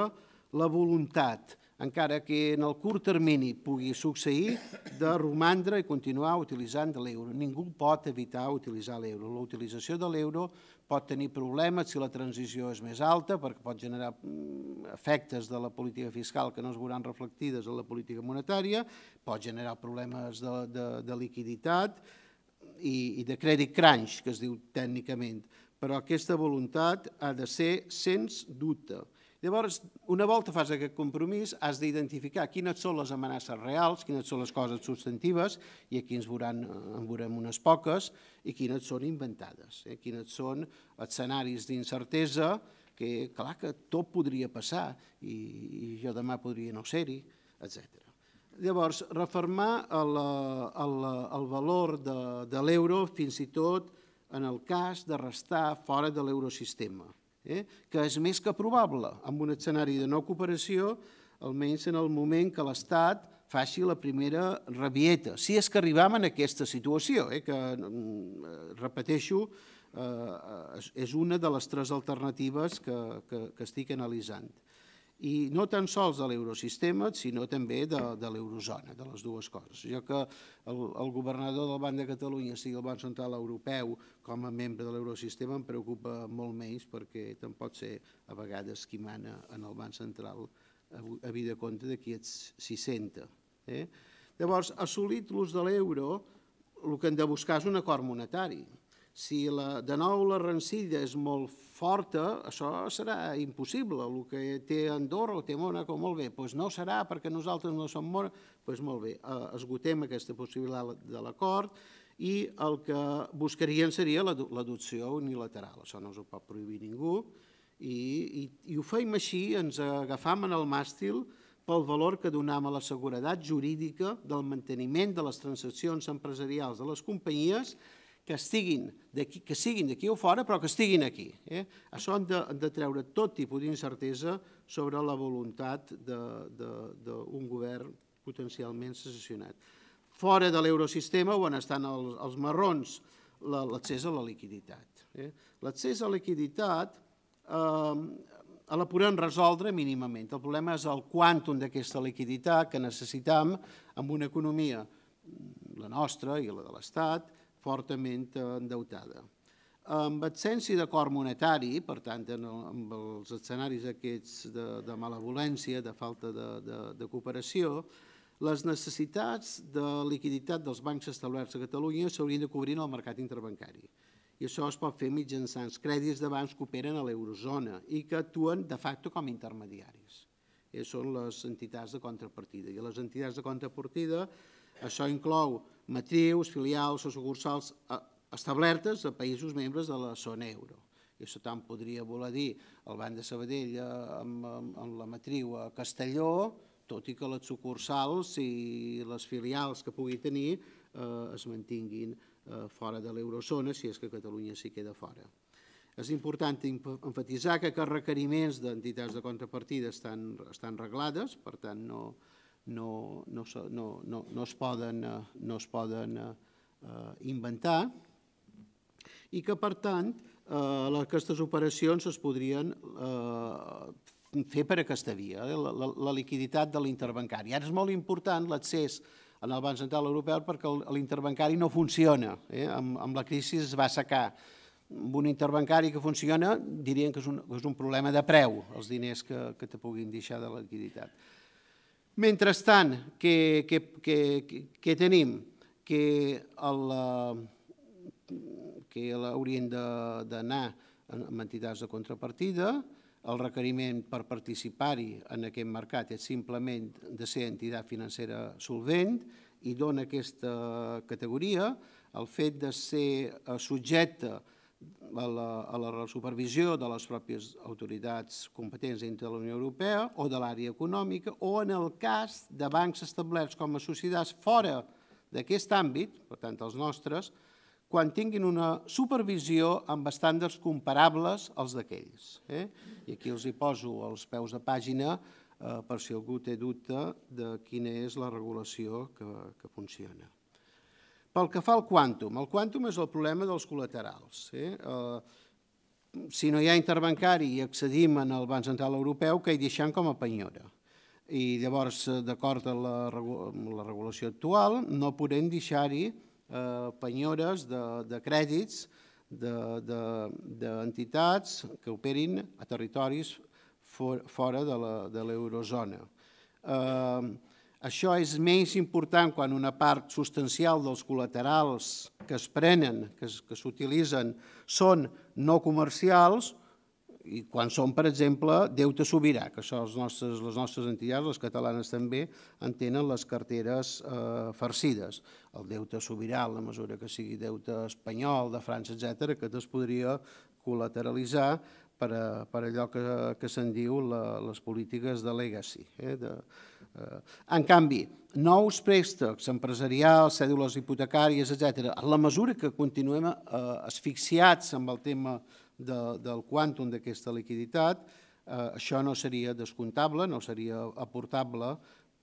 la voluntat, encara que en el curt termini pugui succeir, de romandre i continuar utilitzant l'euro. Ningú pot evitar utilitzar l'euro. La utilització de l'euro pot tenir problemes si la transició és més alta, perquè pot generar mm, efectes de la política fiscal que no es veuran reflectides en la política monetària, pot generar problemes de, de, de liquiditat i, i de crèdit crunch, que es diu tècnicament. Però aquesta voluntat ha de ser sens dubte. Llavors, una volta fas aquest compromís, has d'identificar quines són les amenaces reals, quines són les coses substantives, i aquí ens veuran, eh, en veurem unes poques, i quines són inventades, eh? quines són escenaris d'incertesa, que clar que tot podria passar i, i jo demà podria no ser-hi, etc. Llavors, reformar el, eh, el, eh, el valor de, de l'euro fins i tot en el cas de restar fora de l'eurosistema eh? que és més que probable amb un escenari de no cooperació, almenys en el moment que l'Estat faci la primera rabieta. Si és que arribam en aquesta situació, eh? que, mm, eh, repeteixo, eh, eh és una de les tres alternatives que, que, que estic analitzant i no tan sols de l'eurosistema, sinó també de, de l'eurozona, de les dues coses. Ja que el, el governador del Banc de Catalunya sigui el Banc Central Europeu com a membre de l'eurosistema em preocupa molt menys perquè tampoc ser a vegades qui mana en el Banc Central a, a vida compte de qui ets 60. Eh? Llavors, assolit l'ús de l'euro, el que hem de buscar és un acord monetari. Si la, de nou la rencilla és molt forta, això serà impossible. El que té Andorra o té Mònaco, molt bé, doncs no serà perquè nosaltres no som Mònaco, doncs molt bé, eh, esgotem aquesta possibilitat de l'acord i el que buscarien seria l'adopció unilateral. Això no us ho pot prohibir ningú i, i, i ho fem així, ens agafam en el màstil pel valor que donam a la seguretat jurídica del manteniment de les transaccions empresarials de les companyies i que estiguin d'aquí, que siguin d'aquí o fora, però que estiguin aquí. Eh? Això han de, han de treure tot tipus d'incertesa sobre la voluntat d'un govern potencialment secessionat. Fora de l'eurosistema, on estan els, els marrons, l'accés la, a la liquiditat. Eh? L'accés a la liquiditat eh, la podem resoldre mínimament. El problema és el quàntum d'aquesta liquiditat que necessitam amb una economia, la nostra i la de l'Estat, fortament eh, endeutada. Amb absència d'acord monetari, per tant, en el, amb els escenaris aquests de, de malevolència, de falta de, de, de cooperació, les necessitats de liquiditat dels bancs establerts a Catalunya s'haurien de cobrir en el mercat interbancari. I això es pot fer mitjançant crèdits de bancs que operen a l'eurozona i que actuen de facto com a intermediaris. I eh, són les entitats de contrapartida. I les entitats de contrapartida això inclou matrius, filials o sucursals eh, establertes a països membres de la zona euro. I això tant podria voler dir el Banc de Sabadell eh, amb, amb, amb la matriu a Castelló, tot i que les sucursals i les filials que pugui tenir eh, es mantinguin eh, fora de l'eurozona, si és que Catalunya s'hi queda fora. És important enfatitzar que els requeriments d'entitats de contrapartida estan, estan reglades, per tant, no, no, no, no, no, no es poden, eh, no es poden eh, eh, inventar i que, per tant, eh, aquestes operacions es podrien eh, fer per aquesta via, eh, la, la, liquiditat de l'interbancari. Ara és molt important l'accés en el Banc Central Europeu perquè l'interbancari no funciona. Eh? Amb, amb la crisi es va assecar un interbancari que funciona dirien que és un, que és un problema de preu, els diners que, que te puguin deixar de liquiditat. Mentrestant, que, que, que, que tenim que eh, l'haurien d'anar amb entitats de contrapartida, el requeriment per participar-hi en aquest mercat és simplement de ser entitat financera solvent i dona aquesta categoria. El fet de ser eh, subjecte a a la, a la supervisió de les pròpies autoritats competents dintre de la Unió Europea o de l'àrea econòmica o en el cas de bancs establerts com a societats fora d'aquest àmbit, per tant els nostres, quan tinguin una supervisió amb estàndards comparables als d'aquells. Eh? I aquí els hi poso els peus de pàgina eh, per si algú té dubte de quina és la regulació que, que funciona. Pel que fa al quàntum, el quàntum és el problema dels col·laterals. Eh? Eh, si no hi ha interbancari i accedim al Banc Central Europeu, que hi deixem com a penyora. I llavors, d'acord amb la, la regulació actual, no podem deixar-hi eh, penyores de, de crèdits d'entitats de, de, que operin a territoris for, fora de l'eurozona. Eh, això és menys important quan una part substancial dels col·laterals que es prenen, que s'utilitzen, són no comercials i quan són, per exemple, deute sobirà, que això les nostres, les nostres entitats, les catalanes també, tenen les carteres eh, farcides. El deute sobirà, a la mesura que sigui deute espanyol, de França, etc., aquest es podria col·lateralitzar per, a, per allò que, que se'n diu la, les polítiques de legacy, eh, de, Eh, en canvi, nous préstecs empresarials, cèdules hipotecàries, etc., en la mesura que continuem eh, asfixiats amb el tema de, del quàntum d'aquesta liquiditat, eh, això no seria descomptable, no seria aportable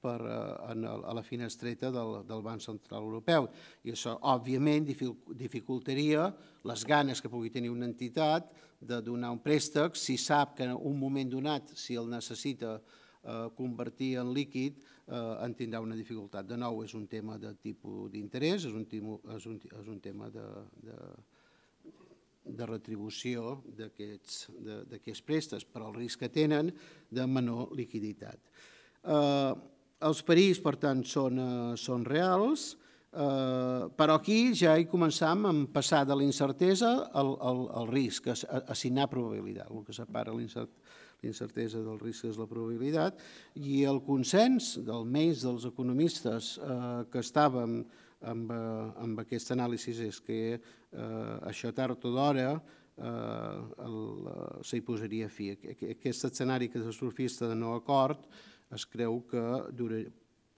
per, a la finestreta del, del Banc Central Europeu. I això, òbviament, dificultaria les ganes que pugui tenir una entitat de donar un préstec si sap que en un moment donat, si el necessita, Eh, convertir en líquid eh, en tindrà una dificultat. De nou, és un tema de tipus d'interès, és, un és, un, és un tema de, de, de retribució d'aquests préstecs per al risc que tenen de menor liquiditat. Eh, els perills, per tant, són, eh, són reals, eh, però aquí ja hi començam a passar de la incertesa al, al, al risc, a, a assignar probabilitat, el que separa l'incertesa l'incertesa del risc és la probabilitat, i el consens del més dels economistes eh, que estàvem amb, eh, amb aquesta anàlisi és que eh, això tard o d'hora eh, eh s'hi posaria fi. Aquest escenari que surfista de no acord es creu que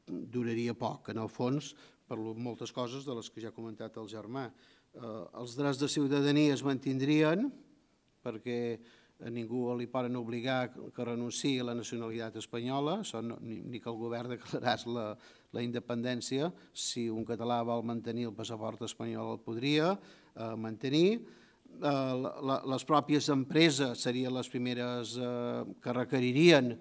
duraria poc, en el fons, per moltes coses de les que ja ha comentat el germà. Eh, els drets de ciutadania es mantindrien perquè a ningú li poden obligar que renunciï a la nacionalitat espanyola, ni, que el govern declaràs la, la independència, si un català vol mantenir el passaport espanyol el podria eh, mantenir, eh, les pròpies empreses serien les primeres eh, que requeririen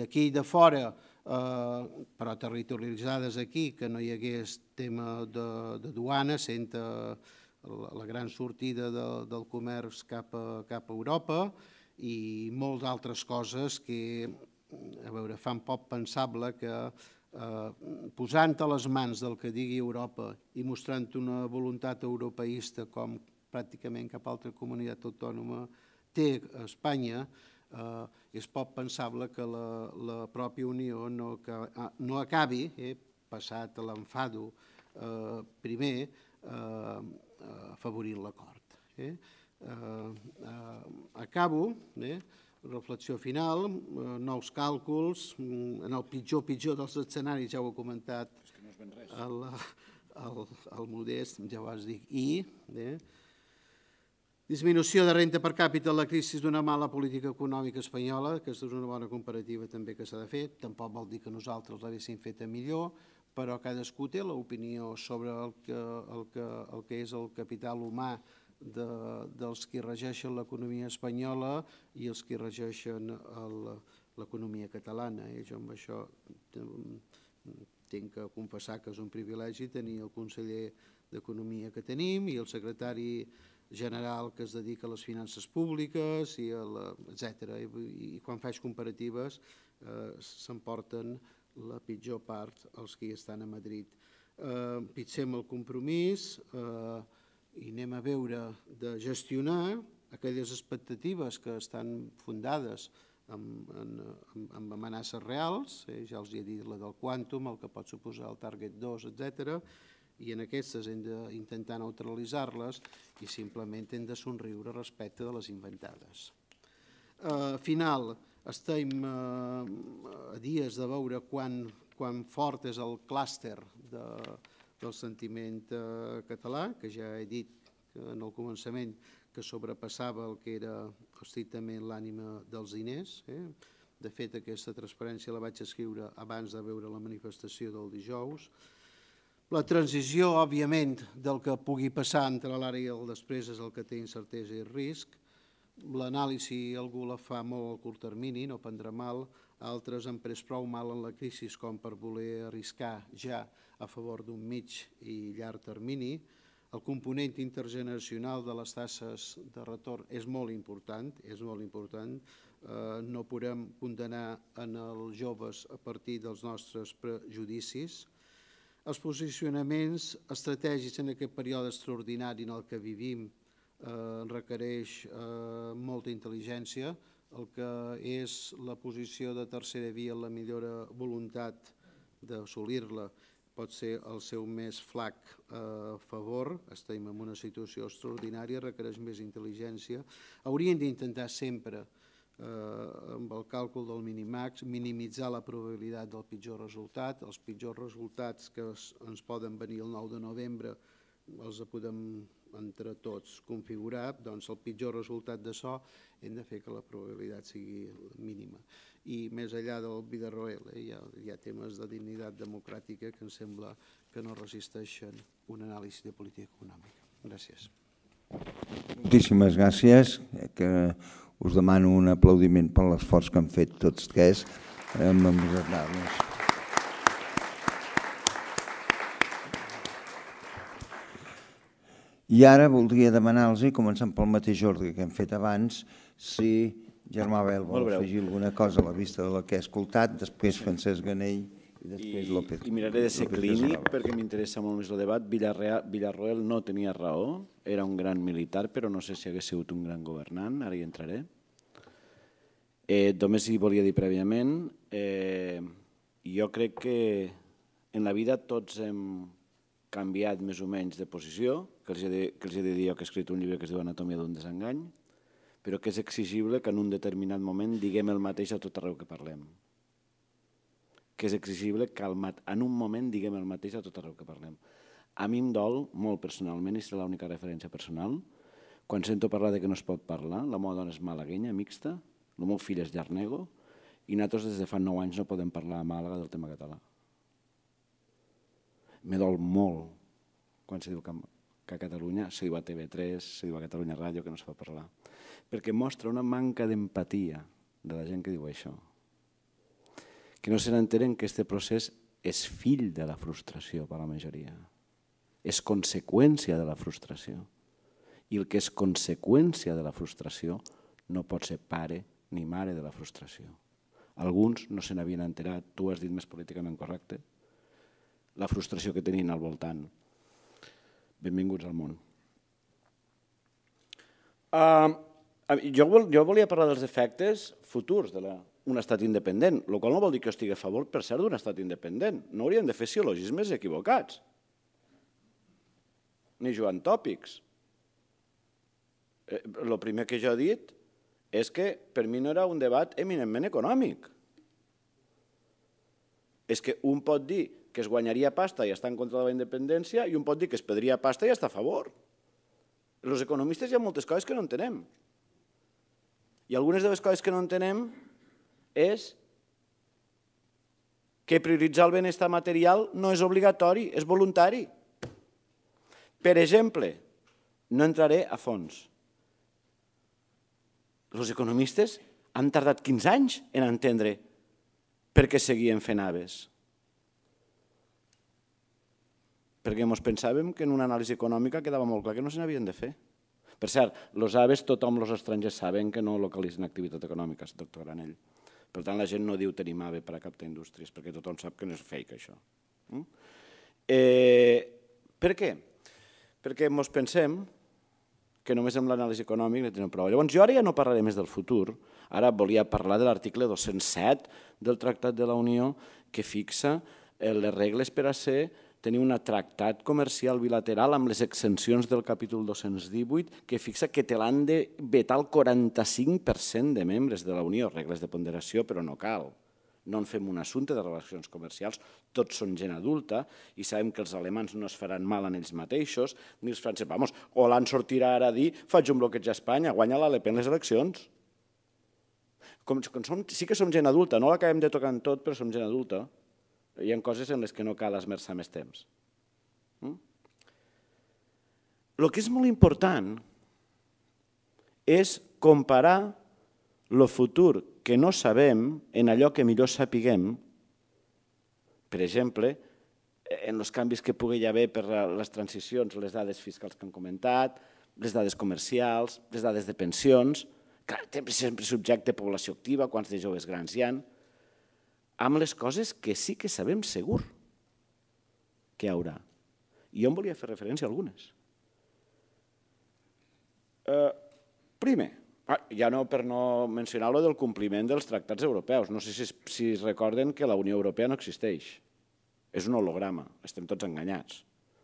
d'aquí i de fora, eh, però territorialitzades aquí, que no hi hagués tema de, de duana, centre la, la gran sortida de, del comerç cap a, cap a Europa i moltes altres coses que a veure, fan poc pensable que eh, posant a les mans del que digui Europa i mostrant una voluntat europeista com pràcticament cap altra comunitat autònoma té a Espanya, eh, és poc pensable que la, la pròpia Unió no, que, no acabi, eh, passat l'enfado eh, primer, eh, Eh, afavorint l'acord. Eh? Eh, eh? Acabo, eh? reflexió final, nous càlculs, mm, en el pitjor, pitjor dels escenaris, ja ho he comentat, El, el, el modest, ja ho has dit, i... Eh? Disminució de renta per càpita la crisi d'una mala política econòmica espanyola, que és una bona comparativa també que s'ha de fer, tampoc vol dir que nosaltres l'haguéssim feta millor, però cadascú té l'opinió sobre el que, el, que, el que és el capital humà de, dels qui regeixen l'economia espanyola i els qui regeixen l'economia catalana. I eh? jo amb això mm, tinc que confessar que és un privilegi tenir el conseller d'Economia que tenim i el secretari general que es dedica a les finances públiques, i a la, etc. I, I quan faig comparatives eh, s'emporten la pitjor part els que hi estan a Madrid. Eh, Pitzem el compromís eh, i anem a veure de gestionar aquelles expectatives que estan fundades amb, en, amb, amb amenaces reals, eh, ja els he dit la del quantum, el que pot suposar el target 2, etc. i en aquestes hem d'intentar neutralitzar-les i simplement hem de somriure respecte de les inventades. Eh, final, final, estem eh, a dies de veure quan, quan fort és el clàster de, del sentiment eh, català, que ja he dit en el començament que sobrepassava el que era estrictament l'ànima dels diners. Eh? De fet, aquesta transparència la vaig escriure abans de veure la manifestació del dijous. La transició, òbviament, del que pugui passar entre l'ara i el després és el que té incertesa i risc. L'anàlisi algú la fa molt a curt termini, no prendrà mal, altres han pres prou mal en la crisi com per voler arriscar ja a favor d'un mig i llarg termini. El component intergeneracional de les tasses de retorn és molt important, és molt important. Eh, no podem condenar en els joves a partir dels nostres prejudicis. Els posicionaments estratègics en aquest període extraordinari en el que vivim eh, requereix eh, molta intel·ligència, el que és la posició de tercera via en la millora voluntat d'assolir-la pot ser el seu més flac eh, favor, estem en una situació extraordinària, requereix més intel·ligència. Haurien d'intentar sempre, eh, amb el càlcul del minimax, minimitzar la probabilitat del pitjor resultat. Els pitjors resultats que ens poden venir el 9 de novembre els podem entre tots configurar, doncs el pitjor resultat de so hem de fer que la probabilitat sigui mínima. I més enllà del Vidarroel, eh, hi, ha, hi ha temes de dignitat democràtica que em sembla que no resisteixen un anàlisi de política econòmica. Gràcies. Moltíssimes gràcies, eh, que us demano un aplaudiment per l'esforç que han fet tots tres. Hem de nos I ara voldria demanar-los, començant pel mateix ordre que hem fet abans, si Germà Bel vol afegir alguna cosa a la vista de la que he escoltat, després Francesc Ganell i després I, López. I miraré de ser clínic perquè m'interessa molt més el debat. Villarreal, Villarroel no tenia raó, era un gran militar, però no sé si hagués sigut un gran governant, ara hi entraré. Eh, només hi volia dir prèviament, eh, jo crec que en la vida tots hem canviat més o menys de posició, que els, he de, que els he de dir jo que he escrit un llibre que es diu Anatomia d'un desengany, però que és exigible que en un determinat moment diguem el mateix a tot arreu que parlem. Que és exigible que mat en un moment diguem el mateix a tot arreu que parlem. A mi em dol molt personalment, i és l'única referència personal, quan sento parlar de que no es pot parlar, la meva dona és malaguenya, mixta, el meu fill és llarnego, i nosaltres des de fa 9 anys no podem parlar a Màlaga del tema català. Me dol molt quan se diu que que a Catalunya se diu a TV3, se diu a Catalunya Ràdio, que no se fa parlar, perquè mostra una manca d'empatia de la gent que diu això. Que no se n'entenen que aquest procés és fill de la frustració per la majoria. És conseqüència de la frustració. I el que és conseqüència de la frustració no pot ser pare ni mare de la frustració. Alguns no se n'havien enterat, tu has dit més políticament correcte, la frustració que tenien al voltant Benvinguts al món. Uh, jo, vol, jo volia parlar dels efectes futurs d'un estat independent, el qual no vol dir que estigui a favor, per cert, d'un estat independent. No hauríem de fer silogismes equivocats, ni joan tòpics. El eh, primer que jo he dit és que per mi no era un debat eminentment econòmic. És que un pot dir que es guanyaria pasta i està en contra de la independència, i un pot dir que es perdria pasta i està a favor. Els economistes hi ha moltes coses que no entenem. I algunes de les coses que no entenem és que prioritzar el benestar material no és obligatori, és voluntari. Per exemple, no entraré a fons. Els economistes han tardat 15 anys en entendre per què seguien fent aves. perquè ens pensàvem que en una anàlisi econòmica quedava molt clar que no se n'havien de fer. Per cert, els aves, tothom, els estrangers saben que no localitzen activitat econòmica, doctor Granell. Per tant, la gent no diu tenim ave per a captar indústries, perquè tothom sap que no és fake això. Mm? Eh, per què? Perquè ens pensem que només amb l'anàlisi econòmic no tenim prou. Llavors, jo ara ja no parlaré més del futur, ara volia parlar de l'article 207 del Tractat de la Unió que fixa eh, les regles per a ser tenir un tractat comercial bilateral amb les exencions del capítol 218 que fixa que te l'han de vetar el 45% de membres de la Unió, regles de ponderació, però no cal. No en fem un assumpte de relacions comercials, tots són gent adulta i sabem que els alemans no es faran mal en ells mateixos, ni els francesos. Vamos, l'han sortirà ara a dir faig un bloqueig a Espanya, guanya la Le Pen les eleccions. Com, com som, sí que som gent adulta, no l'acabem de tocar en tot, però som gent adulta hi ha coses en les que no cal esmerçar més temps. El mm? que és molt important és comparar el futur que no sabem en allò que millor sapiguem, per exemple, en els canvis que pugui haver per les transicions, les dades fiscals que han comentat, les dades comercials, les dades de pensions, clar, sempre, sempre subjecte a població activa, quants de joves grans hi han, amb les coses que sí que sabem segur que hi haurà. I jo em volia fer referència a algunes. Eh, primer, ah, ja no per no mencionar-lo del compliment dels tractats europeus. No sé si, si es recorden que la Unió Europea no existeix. És un holograma, estem tots enganyats.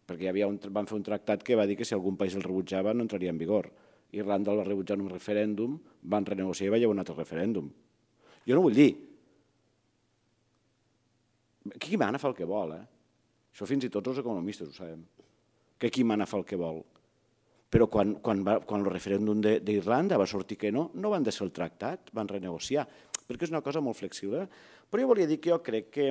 Perquè hi havia un, van fer un tractat que va dir que si algun país el rebutjava no entraria en vigor. Irlanda el va rebutjar en un referèndum, van renegociar i va haver un altre referèndum. Jo no vull dir qui mana fa el que vol, eh? Això fins i tot els economistes ho sabem, que qui mana fa el que vol. Però quan, quan, va, quan el referèndum d'Irlanda va sortir que no, no van desfer el tractat, van renegociar, perquè és una cosa molt flexible. Però jo volia dir que jo crec que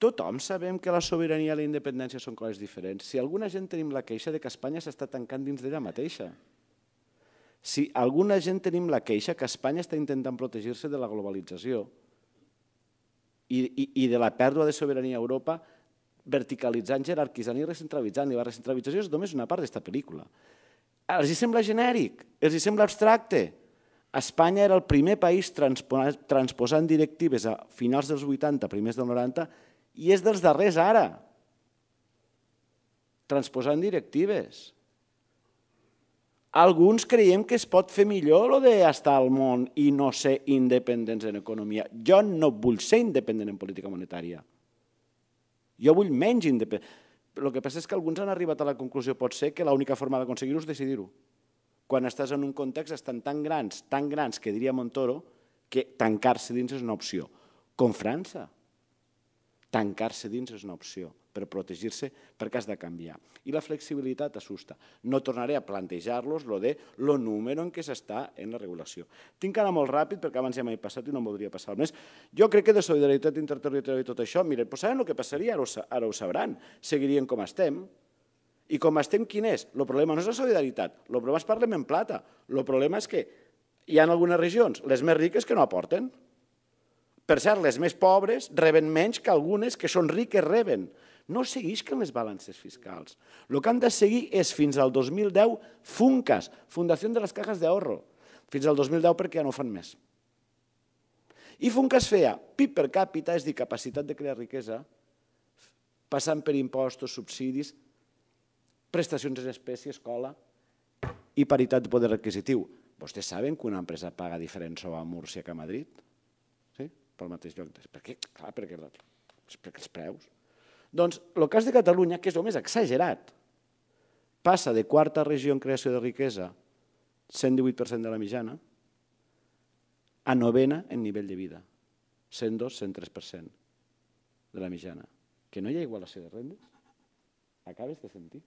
tothom sabem que la sobirania i la independència són coses diferents. Si alguna gent tenim la queixa de que Espanya s'està tancant dins d'ella mateixa, si alguna gent tenim la queixa que Espanya està intentant protegir-se de la globalització, i, i, i de la pèrdua de sobirania a Europa verticalitzant, jerarquitzant i recentralitzant. I la recentralització és només una part d'esta pel·lícula. Els hi sembla genèric, els hi sembla abstracte. Espanya era el primer país transposant directives a finals dels 80, primers del 90, i és dels darrers ara, transposant directives. Alguns creiem que es pot fer millor lo d'estar al món i no ser independents en economia. Jo no vull ser independent en política monetària. Jo vull menys independent. El que passa és que alguns han arribat a la conclusió, pot ser que l'única forma d'aconseguir-ho és decidir-ho. Quan estàs en un context estan tan grans, tan grans, que diria Montoro, que tancar-se dins és una opció. Com França, tancar-se dins és una opció per protegir-se perquè has de canviar. I la flexibilitat assusta. No tornaré a plantejar-los lo de lo número en què s'està en la regulació. Tinc que anar molt ràpid perquè abans ja m'he passat i no em voldria passar més. Jo crec que de solidaritat interterritorial i tot això, miren, doncs saben el que passaria, ara ho, ara ho sabran. Seguirien com estem. I com estem, quin és? El problema no és la solidaritat, el problema és parlem en plata. El problema és que hi ha algunes regions, les més riques, que no aporten. Per cert, les més pobres reben menys que algunes que són riques reben. No seguisquen les balances fiscals. El que han de seguir és fins al 2010 FUNCAS, Fundació de les Cajas d'Ahorro. Fins al 2010 perquè ja no fan més. I FUNCAS feia PIB per càpita, és dir, capacitat de crear riquesa, passant per impostos, subsidis, prestacions en espècie, escola i paritat de poder adquisitiu. Vostès saben que una empresa paga diferent sou a Múrcia que a Madrid? pel mateix lloc. Perquè, clar, perquè, perquè els preus. Doncs el cas de Catalunya, que és el més exagerat, passa de quarta regió en creació de riquesa, 118% de la mitjana, a novena en nivell de vida, 102-103% de la mitjana. Que no hi ha igualació de rendes? Acabes de sentir?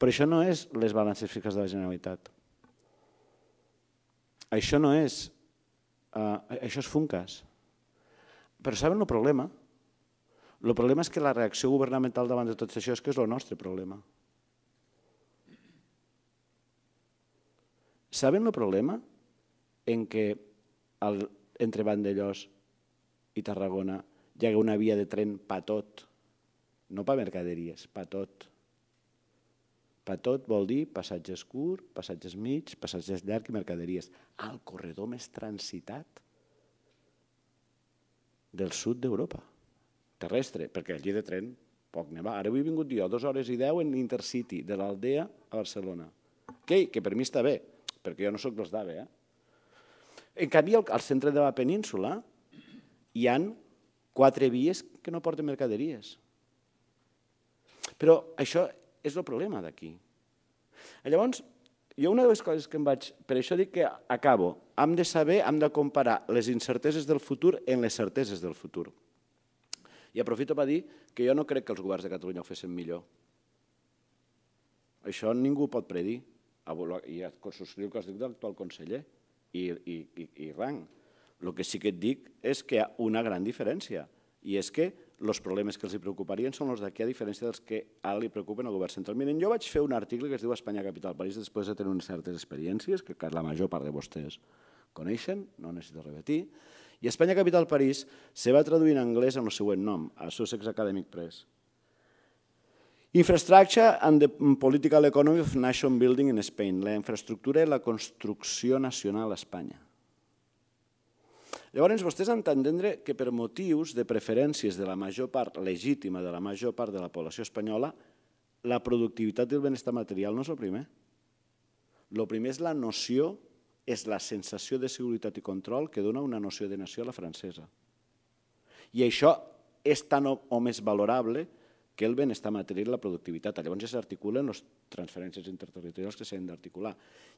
Però això no és les balances fiscals de la Generalitat. Això no és Uh, això és Funcas. Però saben el problema? El problema és que la reacció governamental davant de tot això és que és el nostre problema. Saben el problema en què el, entre Vandellós i Tarragona hi hagué una via de tren pa tot, no pa mercaderies, pa tot. Patot tot vol dir passatges curts, passatges mig, passatges llargs i mercaderies. Al corredor més transitat del sud d'Europa, terrestre, perquè allí de tren poc ne va. Ara avui he vingut jo, dues hores i deu en Intercity, de l'Aldea a Barcelona. Que, que per mi està bé, perquè jo no sóc dels d'AVE. Eh? En canvi, al, al centre de la península hi han quatre vies que no porten mercaderies. Però això és el problema d'aquí. Llavors, jo una de les coses que em vaig... Per això dic que acabo. Hem de saber, hem de comparar les incerteses del futur en les certeses del futur. I aprofito per dir que jo no crec que els governs de Catalunya ho fessin millor. Això ningú pot predir. I subscriu el que has dit l'actual conseller i, i, i, i rang. El que sí que et dic és que hi ha una gran diferència i és que els problemes que els hi preocuparien són els d'aquí, a diferència dels que a li preocupen al govern central. Miren, jo vaig fer un article que es diu Espanya Capital París després de tenir unes certes experiències, que la major part de vostès coneixen, no necessito repetir, i Espanya Capital París se va traduir en anglès amb el següent nom, a Sussex Academic Press. Infrastructure and the Political Economy of Nation Building in Spain, la infraestructura i la construcció nacional a Espanya. Llavors, vostès han d'entendre que per motius de preferències de la major part legítima de la major part de la població espanyola, la productivitat i el benestar material no és el primer. El primer és la noció, és la sensació de seguretat i control que dona una noció de nació a la francesa. I això és tan o més valorable que el benestar material i la productivitat. Llavors ja s'articulen les transferències interterritorials que s'han d'articular.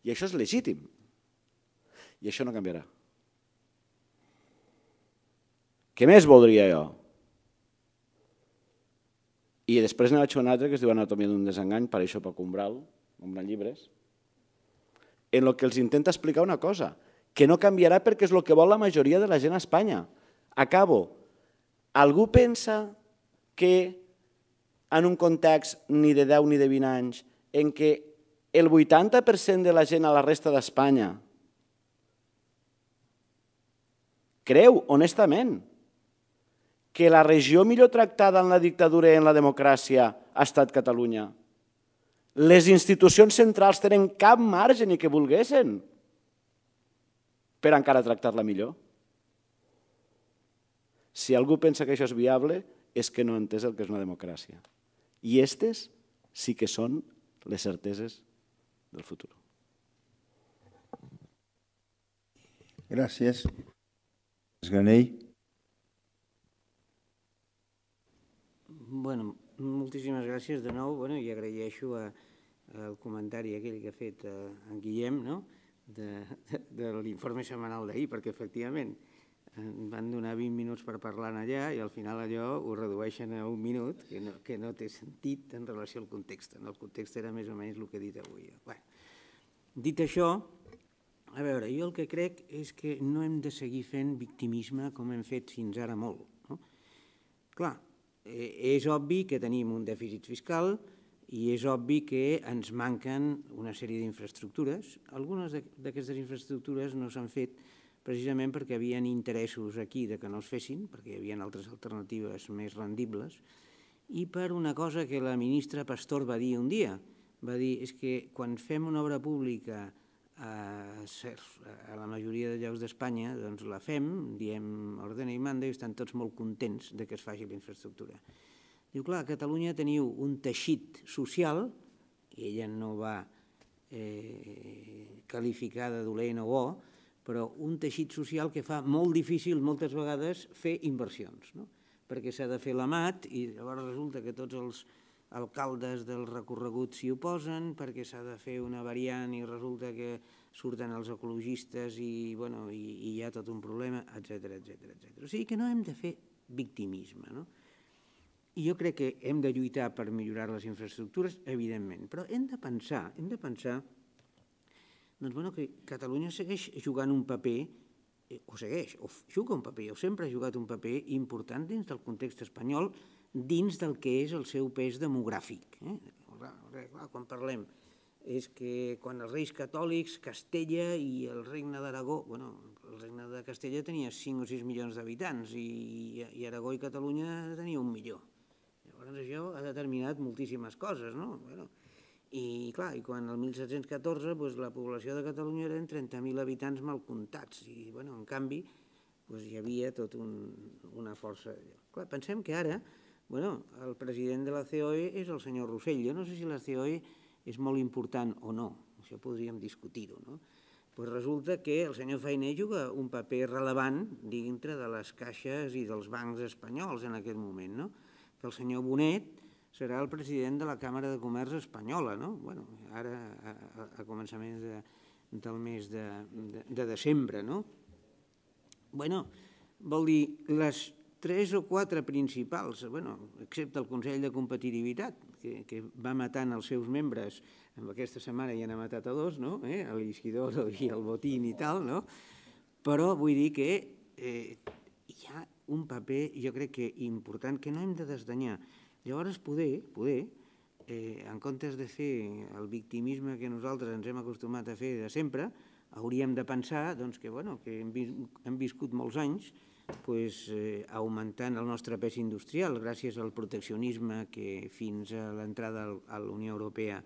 I això és legítim. I això no canviarà. Què més voldria jo? I després n'hi vaig fer un altre que es diu Anatomia d'un desengany, per això per Umbral, un llibres, en el que els intenta explicar una cosa, que no canviarà perquè és el que vol la majoria de la gent a Espanya. Acabo. Algú pensa que en un context ni de 10 ni de 20 anys en què el 80% de la gent a la resta d'Espanya creu honestament que la regió millor tractada en la dictadura i en la democràcia ha estat Catalunya. Les institucions centrals tenen cap marge ni que volguessin per encara tractar-la millor. Si algú pensa que això és viable, és que no ha entès el que és una democràcia. I aquestes sí que són les certeses del futur. Gràcies. Bueno, moltíssimes gràcies de nou bueno, i agraeixo a, a el comentari aquell que ha fet eh, en Guillem no? de, de, de l'informe setmanal d'ahir, perquè efectivament eh, van donar 20 minuts per parlar allà i al final allò ho redueixen a un minut, que no, que no té sentit en relació al context. No? El context era més o menys el que he dit avui. Bueno, dit això, a veure, jo el que crec és que no hem de seguir fent victimisme com hem fet fins ara molt. No? Clar, Eh, és obvi que tenim un dèficit fiscal i és obvi que ens manquen una sèrie d'infraestructures. Algunes d'aquestes infraestructures no s'han fet precisament perquè hi havia interessos aquí de que no es fessin, perquè hi havia altres alternatives més rendibles, i per una cosa que la ministra Pastor va dir un dia, va dir, és que quan fem una obra pública a la majoria de llocs d'Espanya doncs la fem, diem ordena i manda i estan tots molt contents de que es faci la infraestructura. Diu, clar, a Catalunya teniu un teixit social, i ella no va eh, qualificar de dolent o bo, però un teixit social que fa molt difícil moltes vegades fer inversions, no? perquè s'ha de fer l'amat i llavors resulta que tots els alcaldes del recorregut s'hi oposen perquè s'ha de fer una variant i resulta que surten els ecologistes i, bueno, i, i hi ha tot un problema, etc etc etc. O sigui que no hem de fer victimisme. No? I jo crec que hem de lluitar per millorar les infraestructures, evidentment, però hem de pensar, hem de pensar doncs, bueno, que Catalunya segueix jugant un paper Eh, ho segueix, o juga un paper, o sempre ha jugat un paper important dins del context espanyol, dins del que és el seu pes demogràfic. Eh? Clar, quan parlem és que quan els reis catòlics, Castella i el regne d'Aragó, bueno, el regne de Castella tenia 5 o 6 milions d'habitants i, i Aragó i Catalunya tenia un milió. Llavors això ha determinat moltíssimes coses, no? Bueno, i clar, i quan el 1714 doncs, la població de Catalunya eren 30.000 habitants mal comptats i bueno, en canvi doncs, hi havia tot un, una força. Clar, pensem que ara bueno, el president de la COE és el senyor Rossell. Jo no sé si la COE és molt important o no, això podríem discutir-ho, no? Pues doncs resulta que el senyor Feiner juga un paper rellevant dintre de les caixes i dels bancs espanyols en aquest moment, no? que el senyor Bonet, serà el president de la Càmera de Comerç espanyola, no? Bueno, ara, a, a començaments de, del mes de, de, de desembre, no? Bueno, vol dir les tres o quatre principals, bueno, excepte el Consell de Competitivitat, que, que va matant els seus membres, en aquesta setmana ja n'ha matat a dos, no? Eh? el Isquidoro i el Botín i tal, no? però vull dir que eh, hi ha un paper, jo crec que important, que no hem de desdanyar, Llavors, poder, poder, eh, en comptes de fer el victimisme que nosaltres ens hem acostumat a fer de sempre, hauríem de pensar doncs, que, bueno, que hem, vis hem viscut molts anys pues, eh, augmentant el nostre pes industrial gràcies al proteccionisme que fins a l'entrada a la Unió Europea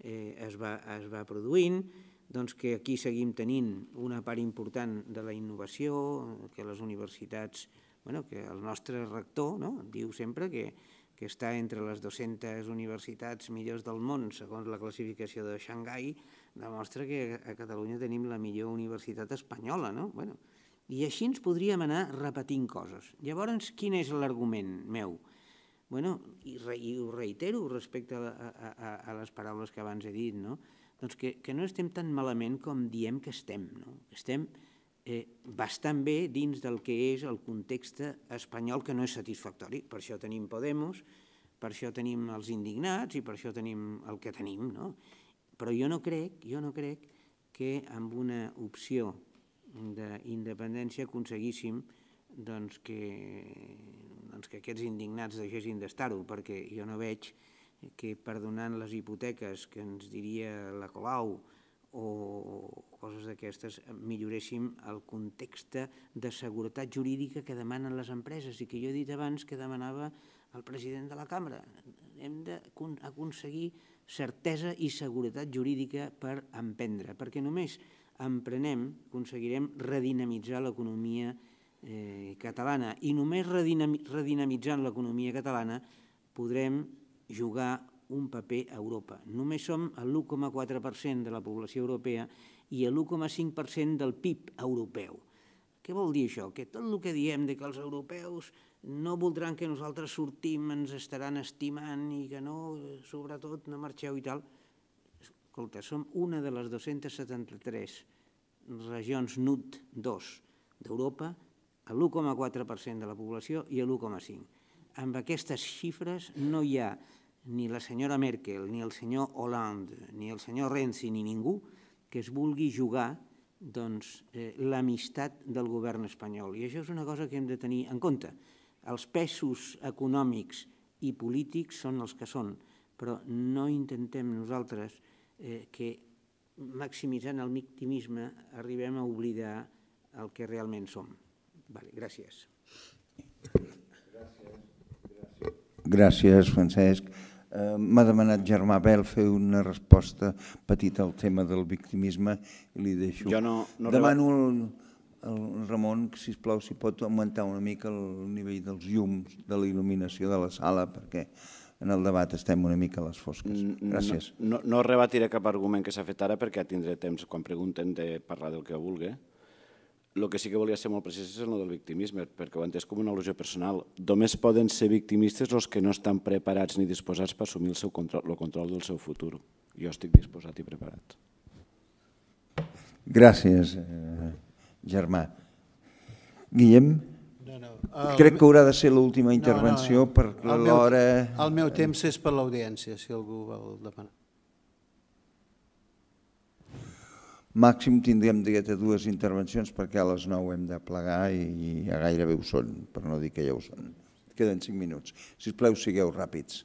eh, es, va, es va produint, doncs que aquí seguim tenint una part important de la innovació, que les universitats, bueno, que el nostre rector no, diu sempre que que està entre les 200 universitats millors del món, segons la classificació de Xangai, demostra que a Catalunya tenim la millor universitat espanyola, no? Bueno, I així ens podríem anar repetint coses. Llavors, quin és l'argument meu? Bueno, i, re, i ho reitero respecte a, a, a les paraules que abans he dit, no? Doncs que, que no estem tan malament com diem que estem, no? Estem eh, bastant bé dins del que és el context espanyol que no és satisfactori. Per això tenim Podemos, per això tenim els indignats i per això tenim el que tenim. No? Però jo no crec, jo no crec que amb una opció d'independència aconseguíssim doncs, que, doncs, que aquests indignats deixessin d'estar-ho, perquè jo no veig que perdonant les hipoteques que ens diria la Colau, o coses d'aquestes, eh, milloréssim el context de seguretat jurídica que demanen les empreses i que jo he dit abans que demanava el president de la Cambra. Hem d'aconseguir certesa i seguretat jurídica per emprendre, perquè només emprenem aconseguirem redinamitzar l'economia eh, catalana i només redinamitzant l'economia catalana podrem jugar un paper a Europa. Només som l'1,4% de la població europea i l'1,5% del PIB europeu. Què vol dir això? Que tot el que diem de que els europeus no voldran que nosaltres sortim, ens estaran estimant i que no, sobretot, no marxeu i tal. Escolta, som una de les 273 regions NUT 2 d'Europa, a l'1,4% de la població i a l'1,5%. Amb aquestes xifres no hi ha ni la senyora Merkel, ni el senyor Hollande, ni el senyor Renzi, ni ningú que es vulgui jugar doncs, eh, l'amistat del govern espanyol. I això és una cosa que hem de tenir en compte. Els pesos econòmics i polítics són els que són, però no intentem nosaltres eh, que maximitzant el victimisme arribem a oblidar el que realment som. Vale, gràcies. Gràcies, gràcies. gràcies Francesc. Eh, m'ha demanat Germà Bel fer una resposta petita al tema del victimisme i li deixo. Jo no, no Demano al, al Ramon que, si plau si pot augmentar una mica el nivell dels llums, de la il·luminació de la sala, perquè en el debat estem una mica a les fosques. Gràcies. No, no, no rebatiré cap argument que s'ha fet ara perquè tindré temps quan pregunten de parlar del que vulgui el que sí que volia ser molt precís és el del victimisme, perquè ho entès com una al·lusió personal. Només poden ser victimistes els que no estan preparats ni disposats per assumir el, seu control, el control del seu futur. Jo estic disposat i preparat. Gràcies, eh, germà. Guillem? No, no. El... Crec que haurà de ser l'última intervenció no, no, no. Eh, per l'hora... El, meu, el meu temps és per l'audiència, si algú vol demanar. Màxim tindríem digueta dues intervencions perquè a les 9 hem de plegar i, i gairebé ho són, per no dir que ja ho són. Queden 5 minuts. Si us plau, sigueu ràpids.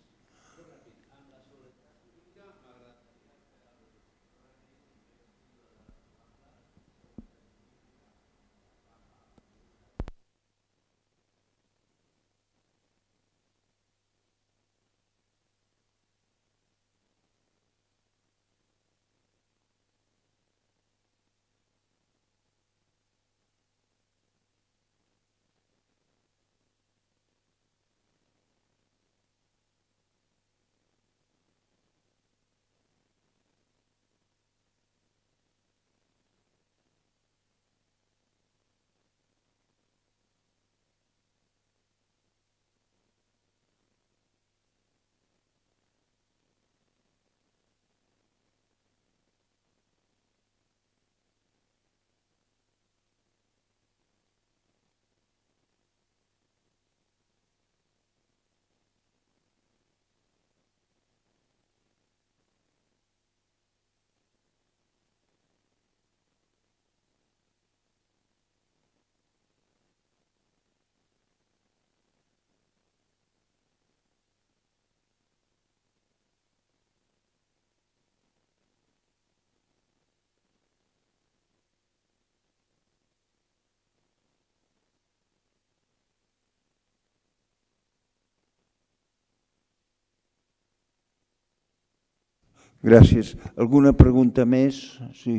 Gràcies. Alguna pregunta més? Sí,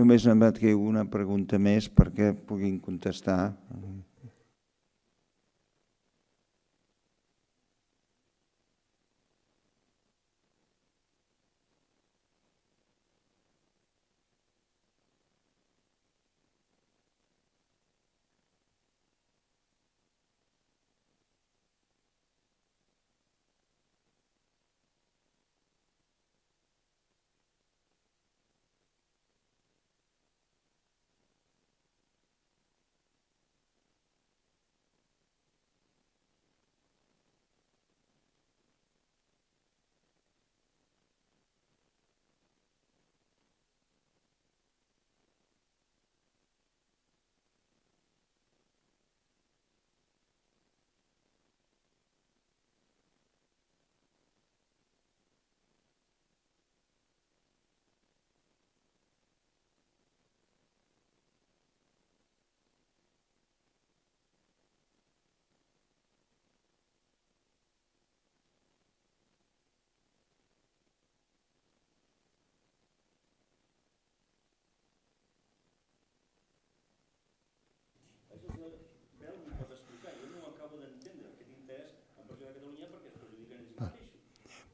només em va una pregunta més perquè puguin contestar. Gràcies.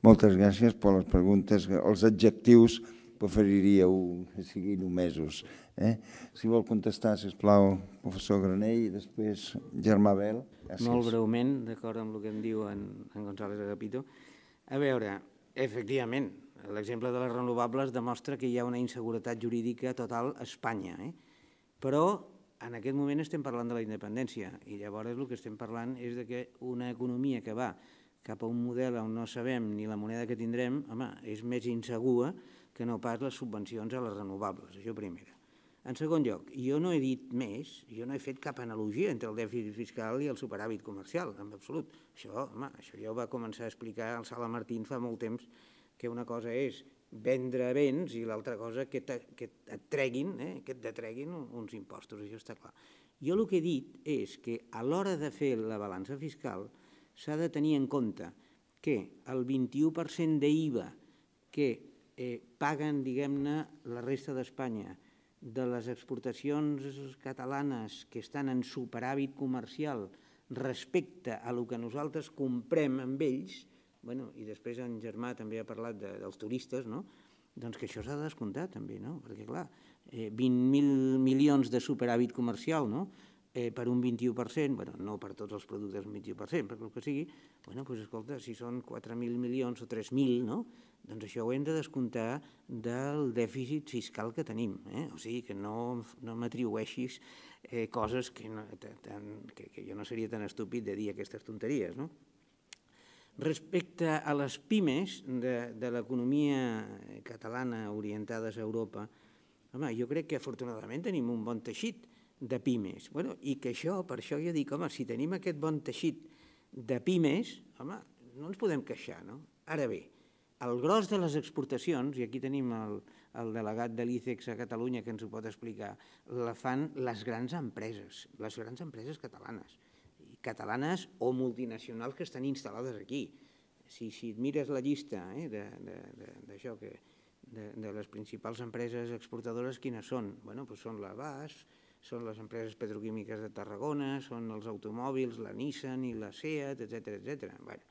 Moltes gràcies per les preguntes, els adjectius preferiríeu que siguin omesos. Eh? Si vol contestar, si plau, professor Granell, i després Germà Bel. Gràcies. Molt breument, d'acord amb el que em diu en, en González Agapito. A veure, efectivament, l'exemple de les renovables demostra que hi ha una inseguretat jurídica total a Espanya, eh? però en aquest moment estem parlant de la independència i llavors el que estem parlant és de que una economia que va cap a un model on no sabem ni la moneda que tindrem, home, és més insegura que no pas les subvencions a les renovables, això primera. En segon lloc, jo no he dit més, jo no he fet cap analogia entre el dèficit fiscal i el superàvit comercial, en absolut. Això, home, això ja ho va començar a explicar el Sala Martín fa molt temps, que una cosa és vendre béns i l'altra cosa que, que et treguin, eh, que et detreguin uns impostos, això està clar. Jo el que he dit és que a l'hora de fer la balança fiscal, s'ha de tenir en compte que el 21% d'IVA que eh, paguen, diguem-ne, la resta d'Espanya de les exportacions catalanes que estan en superàvit comercial respecte a lo que nosaltres comprem amb ells, bueno, i després en Germà també ha parlat de, dels turistes, no? doncs que això s'ha de descomptar també, no? perquè clar, eh, 20.000 milions de superàvit comercial, no? eh, per un 21%, bueno, no per tots els productes un 21%, per el que sigui, bueno, doncs, escolta, si són 4.000 milions o 3.000, no? doncs això ho hem de descomptar del dèficit fiscal que tenim. Eh? O sigui, que no, no m'atribueixis eh, coses que, no, tan, que, que jo no seria tan estúpid de dir aquestes tonteries. No? Respecte a les pimes de, de l'economia catalana orientades a Europa, home, jo crec que afortunadament tenim un bon teixit, de pimes. Bueno, I que això, per això jo dic, home, si tenim aquest bon teixit de pimes, home, no ens podem queixar, no? Ara bé, el gros de les exportacions, i aquí tenim el, el delegat de l'ICEX a Catalunya que ens ho pot explicar, la fan les grans empreses, les grans empreses catalanes, catalanes o multinacionals que estan instal·lades aquí. Si, si et mires la llista eh, d'això, de, de, de, de, les principals empreses exportadores, quines són? Bueno, doncs són la BAS, són les empreses petroquímiques de Tarragona, són els automòbils, la Nissan i la SEAT, etc etc. Bueno.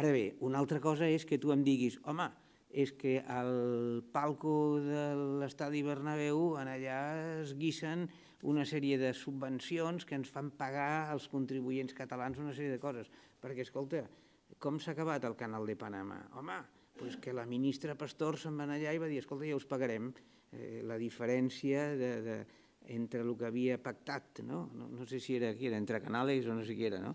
Ara bé, una altra cosa és que tu em diguis, home, és que al palco de l'estadi Bernabéu en allà es guissen una sèrie de subvencions que ens fan pagar als contribuents catalans una sèrie de coses. Perquè, escolta, com s'ha acabat el canal de Panamà? Home, doncs que la ministra Pastor se'n va anar allà i va dir, escolta, ja us pagarem eh, la diferència de, de, entre el que havia pactat, no? No, no sé si era, qui era, entre Canales o no sé qui era, no?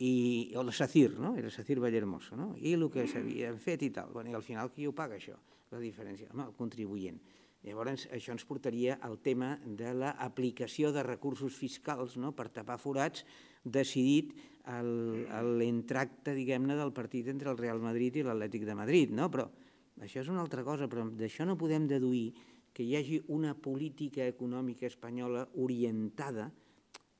I, o la Sacir, no? Era Sacir Vallermoso, no? I el que s'havien fet i tal. Bueno, I al final qui ho paga, això? La diferència, home, el contribuent. Llavors, això ens portaria al tema de l'aplicació de recursos fiscals no? per tapar forats decidit l'entracte, diguem-ne, del partit entre el Real Madrid i l'Atlètic de Madrid, no? Però això és una altra cosa, però d'això no podem deduir que hi hagi una política econòmica espanyola orientada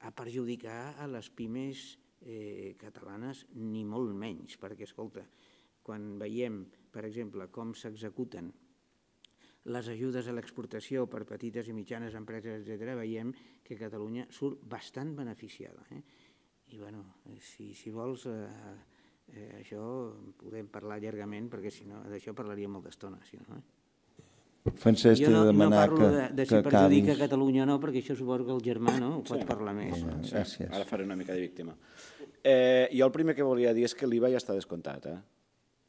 a perjudicar a les pimes eh, catalanes, ni molt menys, perquè, escolta, quan veiem, per exemple, com s'executen les ajudes a l'exportació per petites i mitjanes empreses, etc., veiem que Catalunya surt bastant beneficiada. Eh? I, bueno, si, si vols, eh, eh, això podem parlar llargament, perquè si no, d'això parlaria molt d'estona, si no, eh? Francesc, t'he de demanar que Jo no parlo de, de si que perjudica Catalunya o no, perquè això suposo que el germà no ho pot sí. parlar més. Bueno, sí. Gràcies. Ara faré una mica de víctima. Eh, jo el primer que volia dir és que l'IVA ja està descomptat. Eh?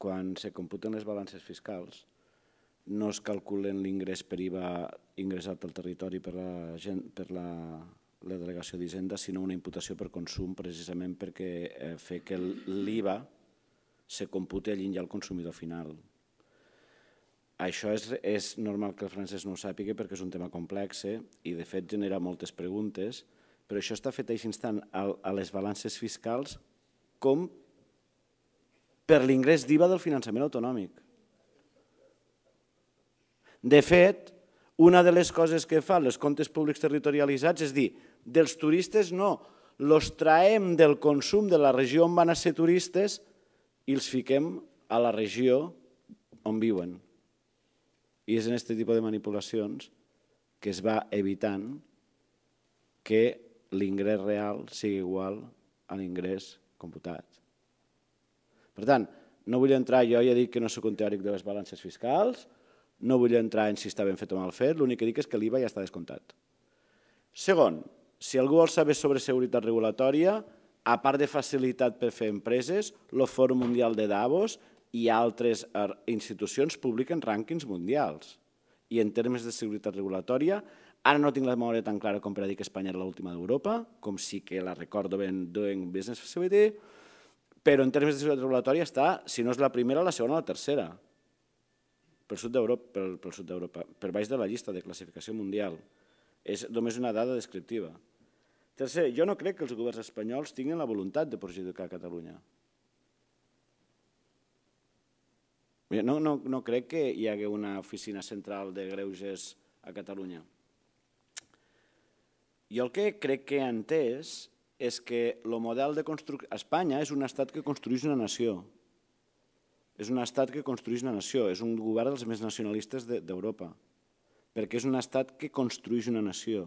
Quan se computen les balances fiscals, no es calculen l'ingrés per IVA ingressat al territori per la, gent, per la, la delegació d'Hisenda, sinó una imputació per consum, precisament perquè eh, fer que l'IVA se compute allà al consumidor final. Això és, és normal que el francès no ho sàpiga perquè és un tema complex eh? i de fet genera moltes preguntes, però això està fet així instant a, a les balances fiscals com per l'ingrés d'IVA del finançament autonòmic. De fet, una de les coses que fan les comptes públics territorialitzats és dir, dels turistes no, los traem del consum de la regió on van a ser turistes i els fiquem a la regió on viuen. I és en aquest tipus de manipulacions que es va evitant que l'ingrés real sigui igual a l'ingrés computat. Per tant, no vull entrar, jo ja dic que no sóc un teòric de les balances fiscals, no vull entrar en si està ben fet o mal fet, l'únic que dic és que l'IVA ja està descomptat. Segon, si algú vol saber sobre seguretat regulatòria, a part de facilitat per fer empreses, el Fòrum Mundial de Davos i altres eh, institucions publiquen rànquings mundials. I en termes de seguretat regulatòria, ara no tinc la memòria tan clara com per a dir que Espanya era l'última d'Europa, com sí que la recordo ben Doing Business Facility, però en termes de seguretat regulatòria està, si no és la primera, la segona o la tercera, pel sud d'Europa, pel, pel sud d'Europa, per baix de la llista de classificació mundial. És només una dada descriptiva. Tercer, jo no crec que els governs espanyols tinguin la voluntat de perjudicar Catalunya. No, no, no crec que hi hagi una oficina central de greuges a Catalunya. Jo el que crec que he entès és que el model de construcció... Espanya és un estat que construeix una nació. És un estat que construeix una nació. És un govern dels més nacionalistes d'Europa. perquè és un estat que construeix una nació.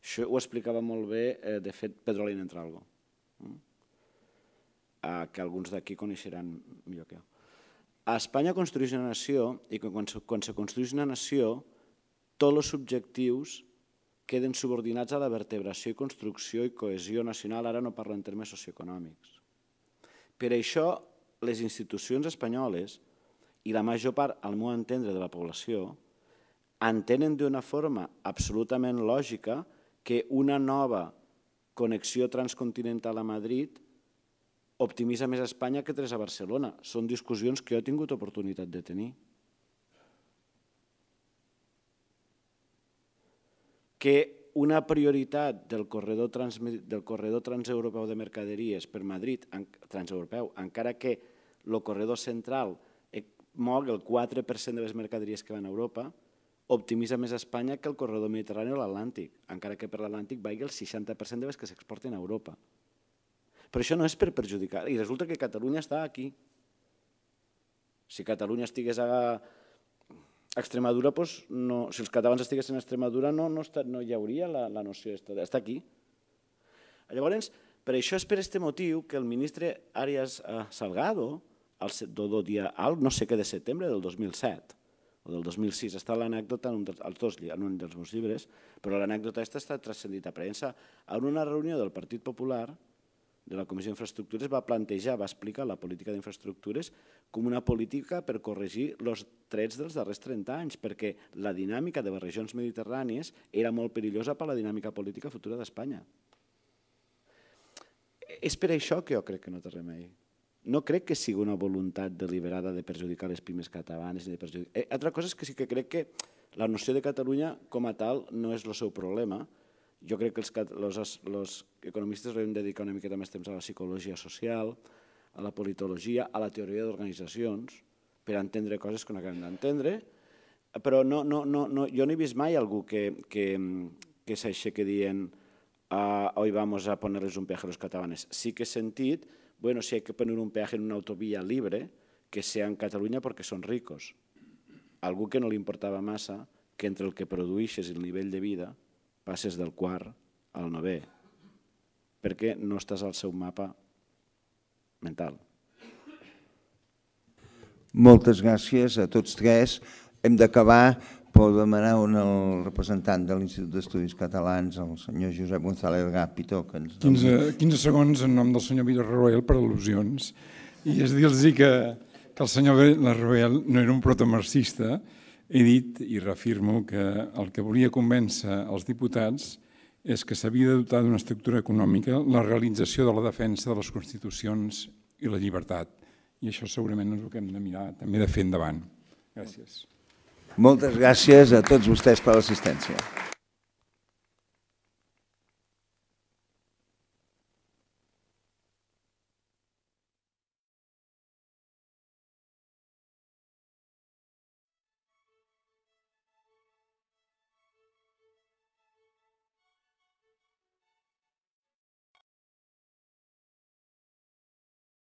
Això ho explicava molt bé, eh, de fet, Pedro Alin Entralgo. Mm? eh, que alguns d'aquí coneixeran millor que jo. A Espanya construeix una nació i quan se, quan se construeix una nació, tots els objectius queden subordinats a la vertebració i construcció i cohesió nacional, ara no parlo en termes socioeconòmics. Per això, les institucions espanyoles i la major part, al meu entendre, de la població, entenen d'una forma absolutament lògica que una nova connexió transcontinental a Madrid optimitza més a Espanya que tres a Barcelona. Són discussions que jo he tingut oportunitat de tenir. Que una prioritat del corredor, trans, del corredor transeuropeu de mercaderies per Madrid, en, transeuropeu, encara que el corredor central eh, mog el 4% de les mercaderies que van a Europa, optimitza més Espanya que el corredor mediterrani o l'Atlàntic, encara que per l'Atlàntic vagi el 60% de les que s'exporten a Europa. Però això no és per perjudicar. I resulta que Catalunya està aquí. Si Catalunya estigués a Extremadura, doncs no, si els catalans estiguessin a Extremadura, no, no, està, no hi hauria la, la noció. Està, està aquí. Llavors, per això és per aquest motiu que el ministre Arias eh, Salgado, el do dia al no sé què de setembre del 2007, o del 2006, està l'anècdota en, un dels, dos, en un dels meus llibres, però l'anècdota aquesta està transcendit a premsa en una reunió del Partit Popular de la Comissió d'Infraestructures va plantejar, va explicar la política d'infraestructures com una política per corregir els trets dels darrers 30 anys, perquè la dinàmica de les regions mediterrànies era molt perillosa per la dinàmica política futura d'Espanya. És per això que jo crec que no té remei. No crec que sigui una voluntat deliberada de perjudicar les pimes catalanes. Ni de perjudicar... Eh, altra cosa és que sí que crec que la noció de Catalunya com a tal no és el seu problema, jo crec que els, els, els economistes hauríem de dedicar una miqueta més temps a la psicologia social, a la politologia, a la teoria d'organitzacions, per entendre coses que no acabem d'entendre, però no, no, no, no, jo no he vist mai algú que, que, que s'aixequi dient ah, hoy vamos a ponerles un peaje a los catalanes. Sí que he sentit, bueno, si hay que poner un peaje en una autovía libre, que sea en Catalunya perquè són ricos. Algú que no li importava massa que entre el que produeixes i el nivell de vida passes del quart al nové, perquè no estàs al seu mapa mental. Moltes gràcies a tots tres. Hem d'acabar per demanar un el representant de l'Institut d'Estudis Catalans, el senyor Josep González Gàpito. Que ens doni... 15, 15 segons en nom del senyor Roel per al·lusions. I és dir-los que, que el senyor Roel no era un protomarxista, he dit i reafirmo que el que volia convèncer els diputats és que s'havia de dotar d'una estructura econòmica la realització de la defensa de les Constitucions i la llibertat. I això segurament és el que hem de mirar també de fer endavant. Gràcies. Moltes gràcies a tots vostès per l'assistència.